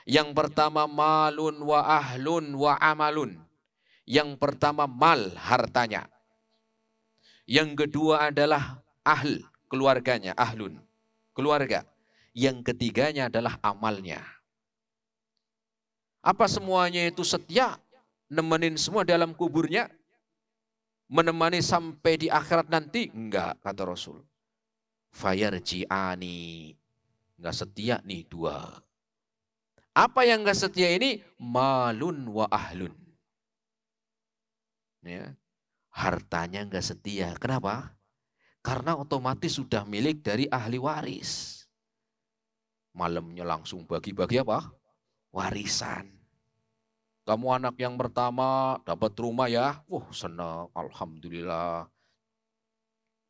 Yang pertama malun wa ahlun wa amalun. Yang pertama mal hartanya. Yang kedua adalah ahl keluarganya, ahlun keluarga. Yang ketiganya adalah amalnya. Apa semuanya itu setia nemenin semua dalam kuburnya? Menemani sampai di akhirat nanti? Enggak, kata Rasul fayarji'ani. Nggak setia nih dua. Apa yang nggak setia ini? Malun wa ahlun. Ya. Hartanya nggak setia. Kenapa? Karena otomatis sudah milik dari ahli waris. Malamnya langsung bagi-bagi apa? Warisan. Kamu anak yang pertama dapat rumah ya. Wah, senang. Alhamdulillah.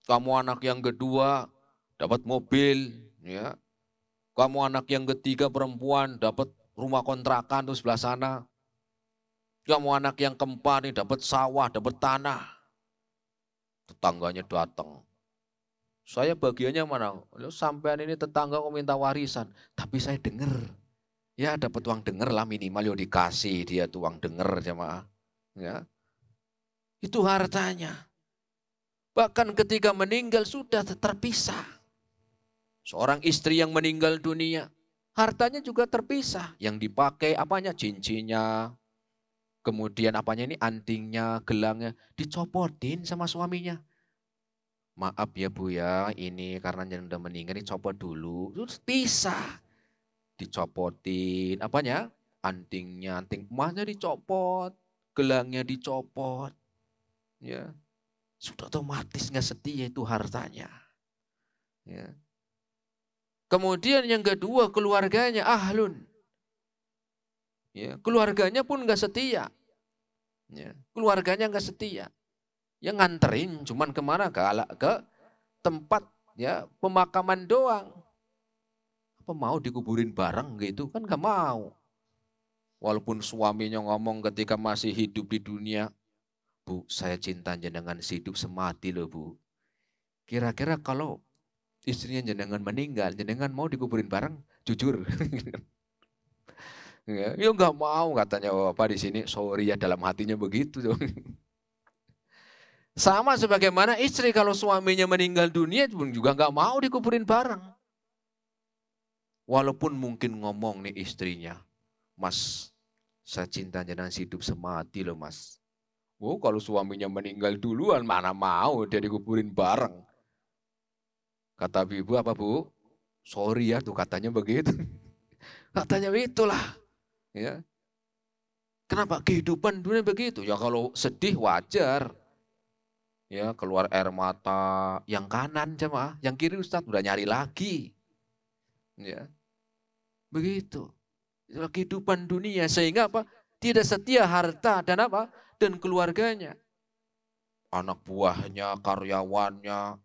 Kamu anak yang kedua dapat mobil, ya. Kamu anak yang ketiga perempuan dapat rumah kontrakan tuh sebelah sana. Kamu anak yang keempat nih dapat sawah, dapat tanah. Tetangganya datang. Saya bagiannya mana? Lo sampean ini tetangga kok minta warisan, tapi saya dengar. Ya dapat uang dengar lah minimal yo dikasih dia tuh uang dengar jemaah. Ya. Itu hartanya. Bahkan ketika meninggal sudah terpisah. Seorang istri yang meninggal dunia, hartanya juga terpisah. Yang dipakai apanya? Cincinnya, kemudian apanya ini antingnya, gelangnya dicopotin sama suaminya. Maaf ya Bu ya, ini karena yang sudah meninggal ini copot dulu. Terus pisah. Dicopotin apanya? Antingnya, anting emasnya dicopot, gelangnya dicopot. Ya. Sudah otomatis nggak setia ya itu hartanya. Ya. Kemudian yang kedua keluarganya ahlun. Ya, keluarganya pun nggak setia. Ya, keluarganya nggak setia. yang nganterin cuman kemana ke ala ke tempat ya pemakaman doang. Apa mau dikuburin bareng gitu kan nggak mau. Walaupun suaminya ngomong ketika masih hidup di dunia, Bu, saya cinta jenengan hidup semati loh Bu. Kira-kira kalau istrinya jenengan meninggal, jenengan mau dikuburin bareng, jujur. Ya, ya, nggak mau katanya bapak di sini, sorry ya dalam hatinya begitu. Sama sebagaimana istri kalau suaminya meninggal dunia pun juga nggak mau dikuburin bareng. Walaupun mungkin ngomong nih istrinya, Mas, saya cinta jenengan hidup semati loh mas. Oh, kalau suaminya meninggal duluan, mana mau dia dikuburin bareng. Kata ibu apa bu? Sorry ya tuh katanya begitu. Katanya itulah. Ya. Kenapa kehidupan dunia begitu? Ya kalau sedih wajar. Ya keluar air mata yang kanan cuma, yang kiri Ustadz udah nyari lagi. Ya. Begitu. Itulah kehidupan dunia sehingga apa? Tidak setia harta dan apa? Dan keluarganya anak buahnya, karyawannya,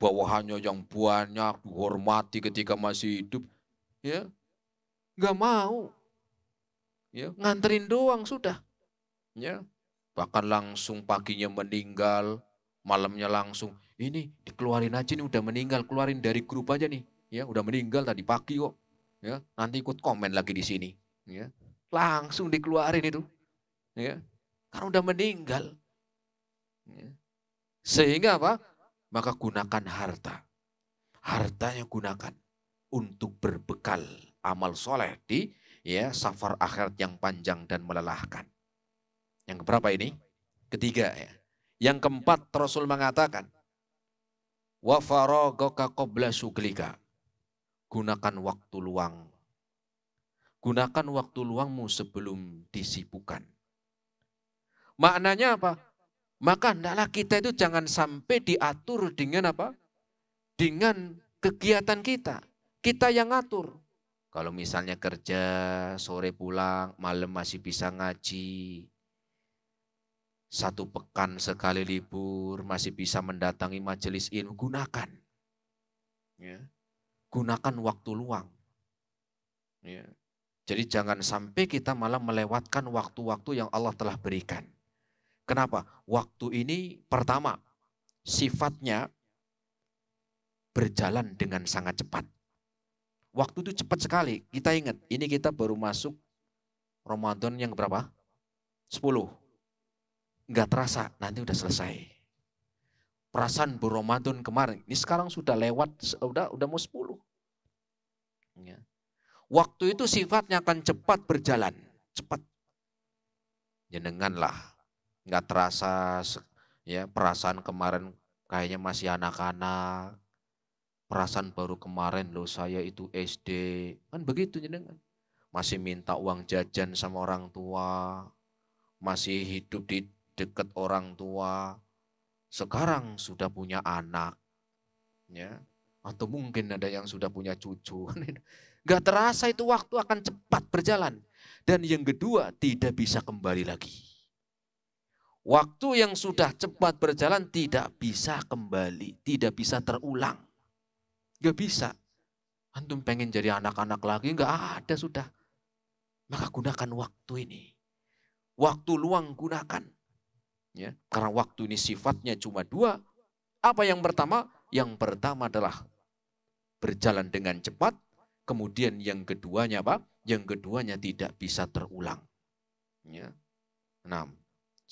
bawahannya yang banyak dihormati ketika masih hidup, ya nggak mau, ya nganterin doang sudah, ya bahkan langsung paginya meninggal, malamnya langsung ini dikeluarin aja nih udah meninggal, keluarin dari grup aja nih, ya udah meninggal tadi pagi kok, ya nanti ikut komen lagi di sini, ya langsung dikeluarin itu, ya karena udah meninggal, ya. sehingga apa? maka gunakan harta. Harta yang gunakan untuk berbekal amal soleh di ya safar akhirat yang panjang dan melelahkan. Yang berapa ini? Ketiga ya. Yang keempat Rasul mengatakan, wa qabla suglika. Gunakan waktu luang. Gunakan waktu luangmu sebelum disibukan. Maknanya apa? Maka hendaklah kita itu jangan sampai diatur dengan apa? Dengan kegiatan kita. Kita yang atur. Kalau misalnya kerja, sore pulang, malam masih bisa ngaji. Satu pekan sekali libur, masih bisa mendatangi majelis ilmu. Gunakan. Ya. Gunakan waktu luang. Ya. Jadi jangan sampai kita malah melewatkan waktu-waktu yang Allah telah berikan. Kenapa? Waktu ini pertama sifatnya berjalan dengan sangat cepat. Waktu itu cepat sekali. Kita ingat, ini kita baru masuk Ramadan yang berapa? 10. Enggak terasa, nanti udah selesai. Perasaan bu Ramadan kemarin, ini sekarang sudah lewat, sudah udah mau 10. Ya. Waktu itu sifatnya akan cepat berjalan, cepat. Jenenganlah nggak terasa ya perasaan kemarin kayaknya masih anak-anak perasaan baru kemarin loh saya itu SD kan begitu jenengan masih minta uang jajan sama orang tua masih hidup di dekat orang tua sekarang sudah punya anak ya atau mungkin ada yang sudah punya cucu nggak terasa itu waktu akan cepat berjalan dan yang kedua tidak bisa kembali lagi Waktu yang sudah cepat berjalan tidak bisa kembali, tidak bisa terulang. Gak bisa. Antum pengen jadi anak-anak lagi, gak ada sudah. Maka gunakan waktu ini. Waktu luang gunakan. Ya, karena waktu ini sifatnya cuma dua. Apa yang pertama? Yang pertama adalah berjalan dengan cepat, kemudian yang keduanya apa? Yang keduanya tidak bisa terulang. Ya. Enam.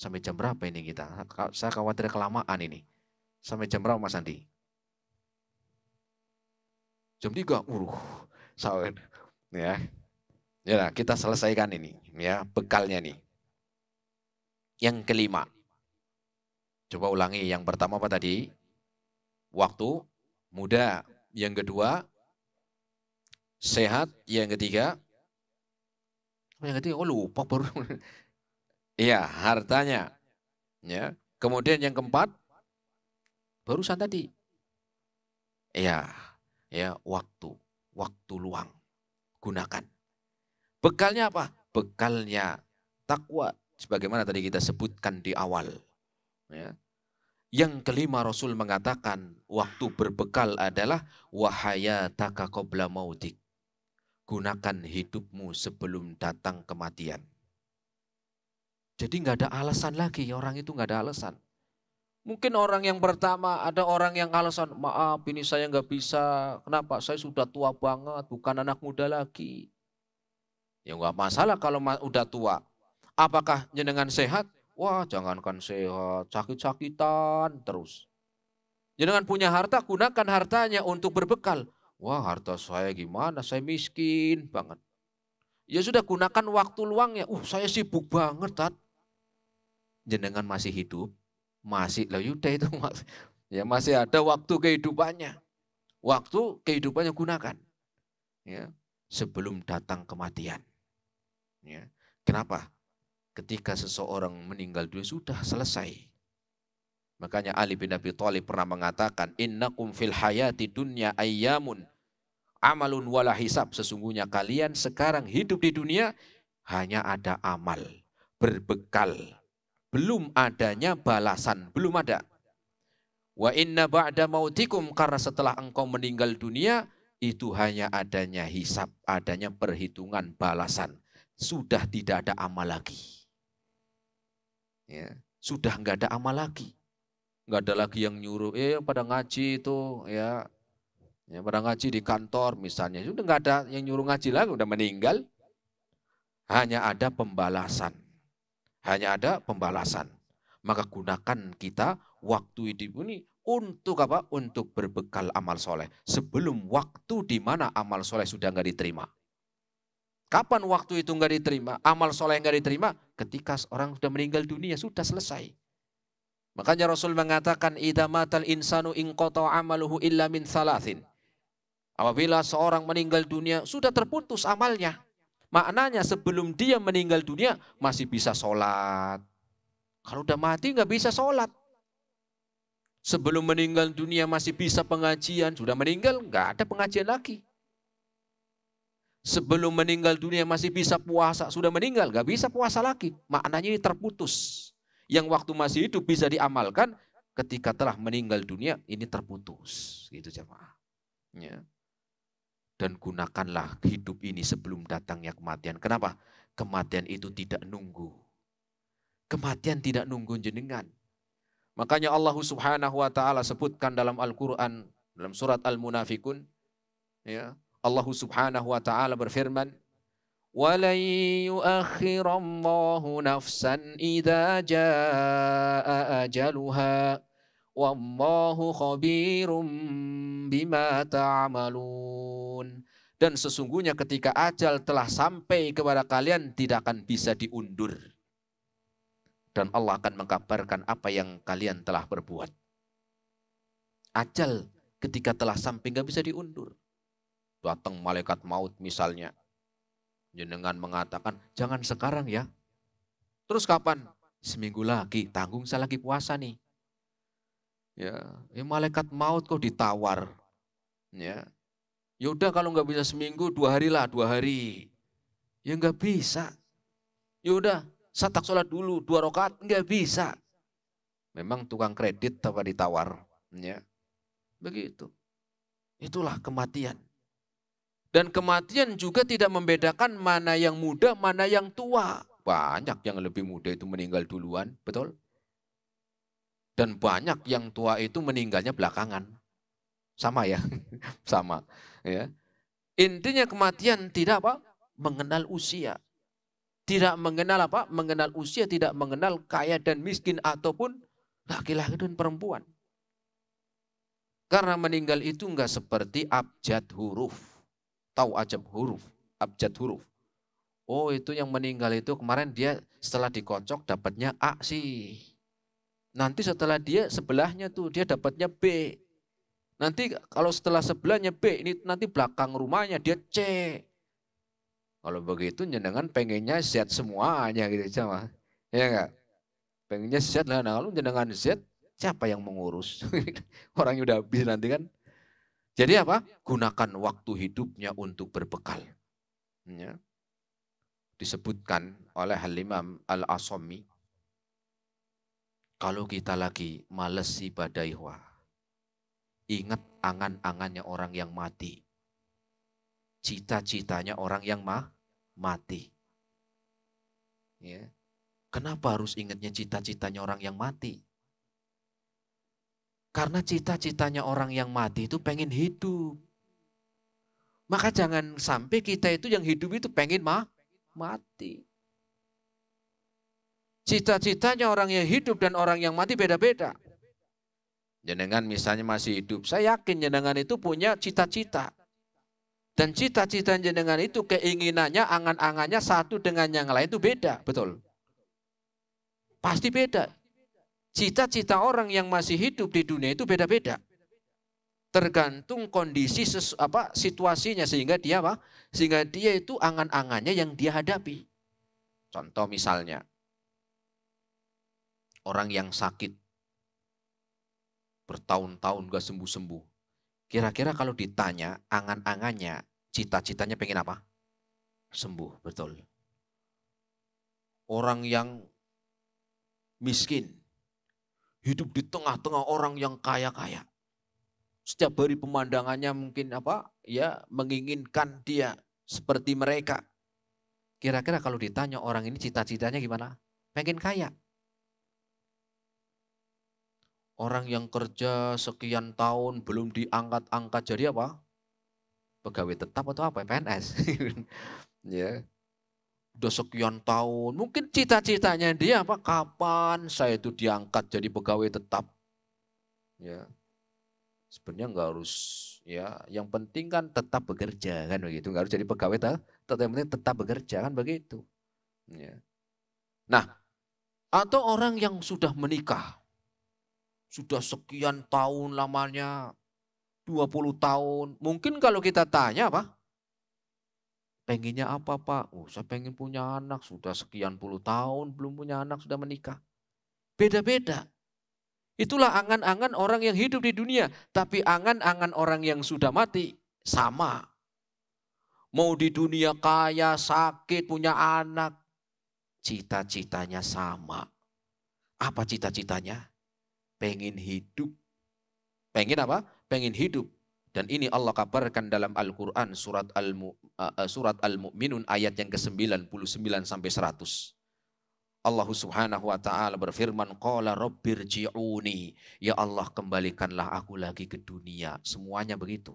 Sampai jam berapa ini kita? Saya khawatir kelamaan ini. Sampai jam berapa Mas Andi? Jam 3. Uruh. Sawen. Ya. Ya, kita selesaikan ini ya, bekalnya nih. Yang kelima. Coba ulangi yang pertama apa tadi? Waktu muda. Yang kedua sehat. Yang ketiga yang ketiga oh lupa baru Iya, hartanya. Ya. Kemudian yang keempat, barusan tadi. Iya, ya waktu, waktu luang gunakan. Bekalnya apa? Bekalnya takwa sebagaimana tadi kita sebutkan di awal. Ya. Yang kelima Rasul mengatakan waktu berbekal adalah wahaya takakobla mautik. Gunakan hidupmu sebelum datang kematian. Jadi nggak ada alasan lagi, orang itu nggak ada alasan. Mungkin orang yang pertama ada orang yang alasan, maaf ini saya nggak bisa, kenapa? Saya sudah tua banget, bukan anak muda lagi. Ya nggak masalah kalau udah tua. Apakah jenengan sehat? Wah jangankan sehat, sakit-sakitan terus. Jenengan punya harta, gunakan hartanya untuk berbekal. Wah harta saya gimana, saya miskin banget. Ya sudah gunakan waktu luangnya. Uh saya sibuk banget, Tat jenengan masih hidup, masih lah yuda itu ya masih ada waktu kehidupannya. Waktu kehidupannya gunakan. Ya, sebelum datang kematian. Ya. Kenapa? Ketika seseorang meninggal dunia sudah selesai. Makanya Ali bin Abi Thalib pernah mengatakan, "Innakum fil hayati dunya ayamun amalun wala hisab." Sesungguhnya kalian sekarang hidup di dunia hanya ada amal, berbekal belum adanya balasan, belum ada. Wa inna ba'da mautikum karena setelah engkau meninggal dunia itu hanya adanya hisap, adanya perhitungan balasan. Sudah tidak ada amal lagi. Ya, sudah enggak ada amal lagi. Enggak ada lagi yang nyuruh, eh pada ngaji itu ya, ya pada ngaji di kantor misalnya. Sudah enggak ada yang nyuruh ngaji lagi, udah meninggal. Hanya ada pembalasan hanya ada pembalasan. Maka gunakan kita waktu ini untuk apa? Untuk berbekal amal soleh. Sebelum waktu di mana amal soleh sudah nggak diterima. Kapan waktu itu nggak diterima? Amal soleh nggak diterima? Ketika seorang sudah meninggal dunia sudah selesai. Makanya Rasul mengatakan idza matal insanu inqata amaluhu illa min salasin. Apabila seorang meninggal dunia sudah terputus amalnya Maknanya sebelum dia meninggal dunia masih bisa sholat. Kalau udah mati nggak bisa sholat. Sebelum meninggal dunia masih bisa pengajian. Sudah meninggal nggak ada pengajian lagi. Sebelum meninggal dunia masih bisa puasa. Sudah meninggal nggak bisa puasa lagi. Maknanya ini terputus. Yang waktu masih hidup bisa diamalkan. Ketika telah meninggal dunia ini terputus. Gitu jemaah. Ya dan gunakanlah hidup ini sebelum datangnya kematian. Kenapa? Kematian itu tidak nunggu. Kematian tidak nunggu jenengan. Makanya Allah Subhanahu wa taala sebutkan dalam Al-Qur'an dalam surat Al-Munafikun ya, Allah Subhanahu wa taala berfirman, ولن يؤخر الله نفسا إذا جاء wallahu khabirum bima ta'malun. Dan sesungguhnya ketika ajal telah sampai kepada kalian tidak akan bisa diundur. Dan Allah akan mengkabarkan apa yang kalian telah berbuat. Ajal ketika telah sampai nggak bisa diundur. Datang malaikat maut misalnya. Jenengan mengatakan, jangan sekarang ya. Terus kapan? Seminggu lagi, tanggung saya lagi puasa nih. Ya, ya malaikat maut kok ditawar. Ya. Yaudah kalau nggak bisa seminggu dua hari lah dua hari. Ya nggak bisa. Ya udah satak sholat dulu dua rakaat nggak bisa. Memang tukang kredit apa ditawar. Ya. Begitu. Itulah kematian. Dan kematian juga tidak membedakan mana yang muda, mana yang tua. Banyak yang lebih muda itu meninggal duluan, betul? Dan banyak yang tua itu meninggalnya belakangan. Sama ya, sama. Ya. Intinya kematian tidak apa? Mengenal usia. Tidak mengenal apa? Mengenal usia, tidak mengenal kaya dan miskin ataupun laki-laki dan perempuan. Karena meninggal itu enggak seperti abjad huruf. Tahu aja huruf, abjad huruf. Oh itu yang meninggal itu kemarin dia setelah dikocok dapatnya A sih. Nanti setelah dia sebelahnya tuh dia dapatnya B. Nanti kalau setelah sebelahnya B ini nanti belakang rumahnya dia C. Kalau begitu jenengan pengennya Z semuanya gitu sama. Ya enggak? Pengennya Z lah. Nah, kalau jenengan Z siapa yang mengurus? yang udah habis nanti kan. Jadi apa? Gunakan waktu hidupnya untuk berbekal. Ya. Disebutkan oleh Al-Imam Al-Asami kalau kita lagi males badaiwa, ingat angan-angannya orang yang mati. Cita-citanya orang yang ma mati. Ya. Kenapa harus ingatnya cita-citanya orang yang mati? Karena cita-citanya orang yang mati itu pengen hidup. Maka jangan sampai kita itu yang hidup itu pengen ma mati. Cita-citanya orang yang hidup dan orang yang mati beda-beda. Jenengan misalnya masih hidup, saya yakin jenengan itu punya cita-cita. Dan cita-cita jenengan itu keinginannya, angan-angannya satu dengan yang lain itu beda, betul. Pasti beda. Cita-cita orang yang masih hidup di dunia itu beda-beda. Tergantung kondisi sesu, apa situasinya sehingga dia apa? Sehingga dia itu angan-angannya yang dia hadapi. Contoh misalnya, orang yang sakit bertahun-tahun gak sembuh-sembuh. Kira-kira kalau ditanya angan-angannya, cita-citanya pengen apa? Sembuh, betul. Orang yang miskin, hidup di tengah-tengah orang yang kaya-kaya. Setiap hari pemandangannya mungkin apa? Ya, menginginkan dia seperti mereka. Kira-kira kalau ditanya orang ini cita-citanya gimana? Pengen kaya. Orang yang kerja sekian tahun belum diangkat-angkat jadi apa? Pegawai tetap atau apa? PNS. ya. Udah sekian tahun, mungkin cita-citanya dia apa? Kapan saya itu diangkat jadi pegawai tetap? Ya. Sebenarnya enggak harus ya. Yang penting kan tetap bekerja kan begitu. enggak harus jadi pegawai tetap, yang penting tetap bekerja kan begitu. Ya. Nah, atau orang yang sudah menikah sudah sekian tahun lamanya, 20 tahun. Mungkin kalau kita tanya apa pengennya apa Pak? Oh saya pengen punya anak, sudah sekian puluh tahun, belum punya anak, sudah menikah. Beda-beda. Itulah angan-angan orang yang hidup di dunia. Tapi angan-angan orang yang sudah mati sama. Mau di dunia kaya, sakit, punya anak. Cita-citanya sama. Apa cita-citanya? pengen hidup. Pengen apa? Pengen hidup. Dan ini Allah kabarkan dalam Al-Quran surat al uh, eh, eh, surat Al-Mu'minun ayat yang ke-99 sampai 100. Allah subhanahu wa ta'ala berfirman, Qala rabbir ji'uni. Ya Allah kembalikanlah aku lagi ke dunia. Semuanya begitu.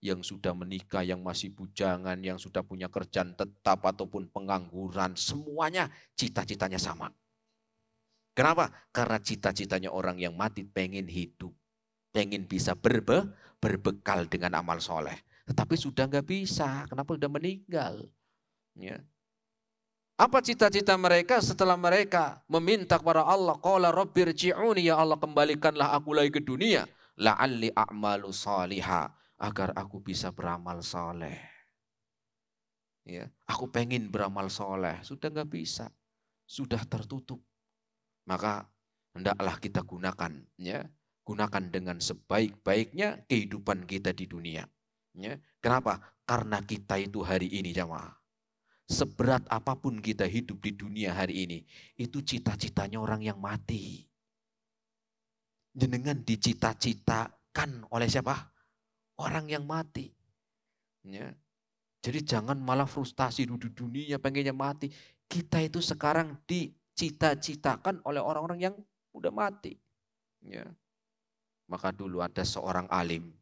Yang sudah menikah, yang masih bujangan, yang sudah punya kerjaan tetap ataupun pengangguran. Semuanya cita-citanya sama. Kenapa? Karena cita-citanya orang yang mati pengen hidup. Pengen bisa berbe, berbekal dengan amal soleh. Tetapi sudah nggak bisa. Kenapa sudah meninggal? Ya. Apa cita-cita mereka setelah mereka meminta kepada Allah, Qala rabbir ji'uni ya Allah kembalikanlah aku lagi ke dunia. La'alli a'malu saliha. Agar aku bisa beramal soleh. Ya, aku pengen beramal soleh. Sudah nggak bisa. Sudah tertutup maka hendaklah kita gunakan ya gunakan dengan sebaik-baiknya kehidupan kita di dunia ya kenapa karena kita itu hari ini jamaah seberat apapun kita hidup di dunia hari ini itu cita-citanya orang yang mati jenengan dicita-citakan oleh siapa orang yang mati ya jadi jangan malah frustasi di dunia pengennya mati kita itu sekarang di dicita-citakan oleh orang-orang yang udah mati. Ya. Maka dulu ada seorang alim.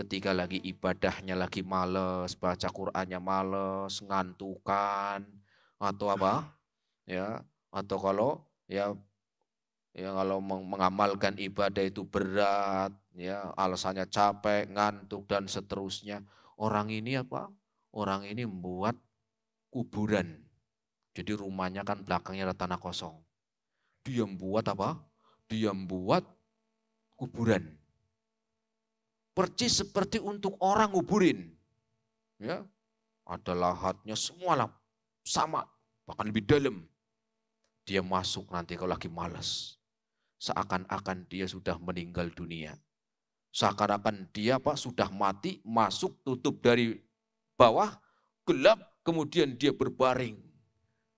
Ketika lagi ibadahnya lagi males, baca Qur'annya males, ngantukan atau apa? Ya, atau kalau ya ya kalau mengamalkan ibadah itu berat, ya alasannya capek, ngantuk dan seterusnya. Orang ini apa? Orang ini membuat kuburan jadi rumahnya kan belakangnya ada tanah kosong. Dia membuat apa? Dia membuat kuburan. Percis seperti untuk orang nguburin. Ya. Ada lahatnya semua lah sama, bahkan lebih dalam. Dia masuk nanti kalau lagi malas. Seakan-akan dia sudah meninggal dunia. Seakan-akan dia apa sudah mati, masuk tutup dari bawah, gelap, kemudian dia berbaring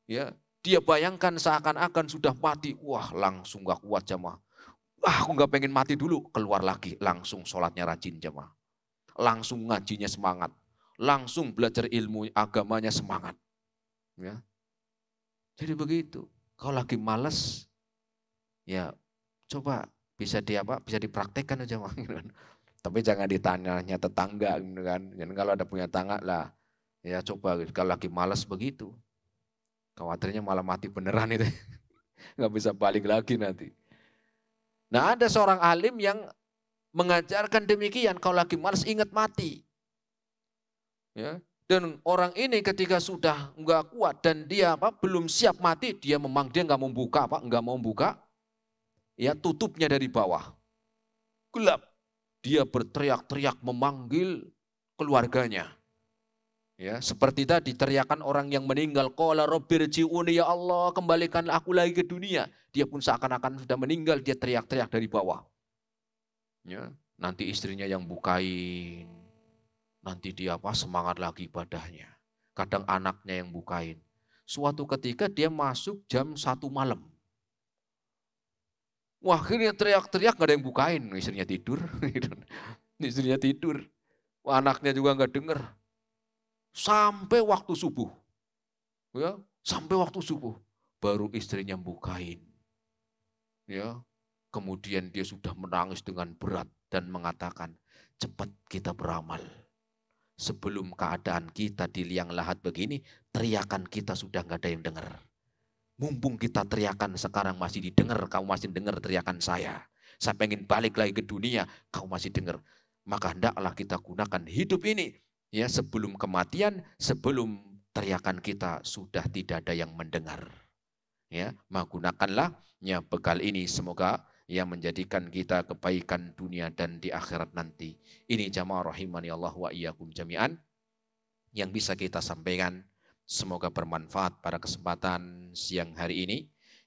Ya, dia bayangkan seakan-akan sudah mati. Wah, langsung gak kuat jamaah. wah aku nggak pengen mati dulu. Keluar lagi, langsung sholatnya rajin jamaah Langsung ngajinya semangat. Langsung belajar ilmu agamanya semangat. Ya. Jadi begitu. Kalau lagi males, ya coba bisa di apa? Bisa dipraktekkan aja mah. Tapi jangan ditanyanya tetangga gitu kan. kan. kalau ada punya tangga lah, ya coba gitu. Kalau lagi males begitu, Khawatirnya malah mati beneran itu. Nggak bisa balik lagi nanti. Nah ada seorang alim yang mengajarkan demikian. Kau lagi malas ingat mati. Ya. Dan orang ini ketika sudah nggak kuat dan dia apa belum siap mati, dia memang dia nggak mau buka apa nggak mau buka, ya tutupnya dari bawah. Gelap, dia berteriak-teriak memanggil keluarganya. Ya, seperti tadi teriakan orang yang meninggal, qala rabbirji'uni ya Allah, kembalikan aku lagi ke dunia. Dia pun seakan-akan sudah meninggal, dia teriak-teriak dari bawah. Ya, nanti istrinya yang bukain. Nanti dia apa semangat lagi ibadahnya. Kadang anaknya yang bukain. Suatu ketika dia masuk jam satu malam. Wah, akhirnya teriak-teriak gak ada yang bukain. Istrinya tidur. istrinya tidur. Anaknya juga nggak dengar sampai waktu subuh. Ya, sampai waktu subuh baru istrinya bukain. Ya. Kemudian dia sudah menangis dengan berat dan mengatakan, "Cepat kita beramal." Sebelum keadaan kita di liang lahat begini, teriakan kita sudah nggak ada yang dengar. Mumpung kita teriakan sekarang masih didengar, kamu masih dengar teriakan saya. Saya pengen balik lagi ke dunia, kamu masih dengar. Maka hendaklah kita gunakan hidup ini Ya, sebelum kematian, sebelum teriakan kita sudah tidak ada yang mendengar. Ya, menggunakanlah ya bekal ini semoga yang menjadikan kita kebaikan dunia dan di akhirat nanti. Ini jamaah rahimani Allah wa iyyakum jami'an yang bisa kita sampaikan. Semoga bermanfaat pada kesempatan siang hari ini.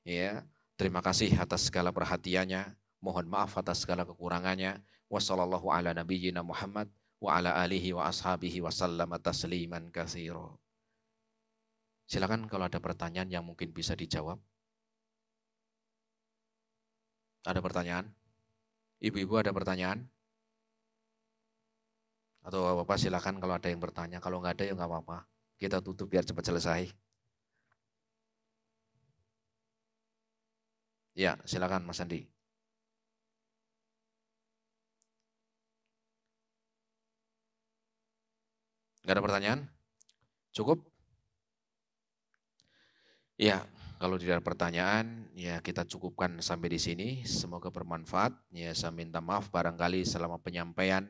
Ya, terima kasih atas segala perhatiannya. Mohon maaf atas segala kekurangannya. Wassalamualaikum ala nabiyyina Muhammad wa ala alihi wa ashabihi wa sallama tasliman katsira. Silakan kalau ada pertanyaan yang mungkin bisa dijawab. Ada pertanyaan? Ibu-ibu ada pertanyaan? Atau Bapak silakan kalau ada yang bertanya, kalau nggak ada ya nggak apa-apa. Kita tutup biar cepat selesai. Ya, silakan Mas Andi. Enggak ada pertanyaan? Cukup? Ya, kalau tidak ada pertanyaan, ya kita cukupkan sampai di sini. Semoga bermanfaat. Ya, saya minta maaf barangkali selama penyampaian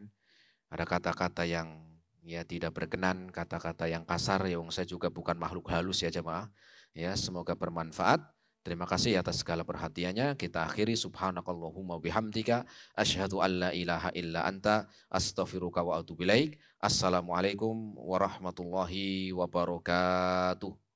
ada kata-kata yang ya tidak berkenan, kata-kata yang kasar. Ya, saya juga bukan makhluk halus ya jemaah. Ya, semoga bermanfaat. Terima kasih atas segala perhatiannya. Kita akhiri subhanakallahumma bihamdika asyhadu an la ilaha illa anta astaghfiruka wa atubu ilaik. Assalamualaikum warahmatullahi wabarakatuh.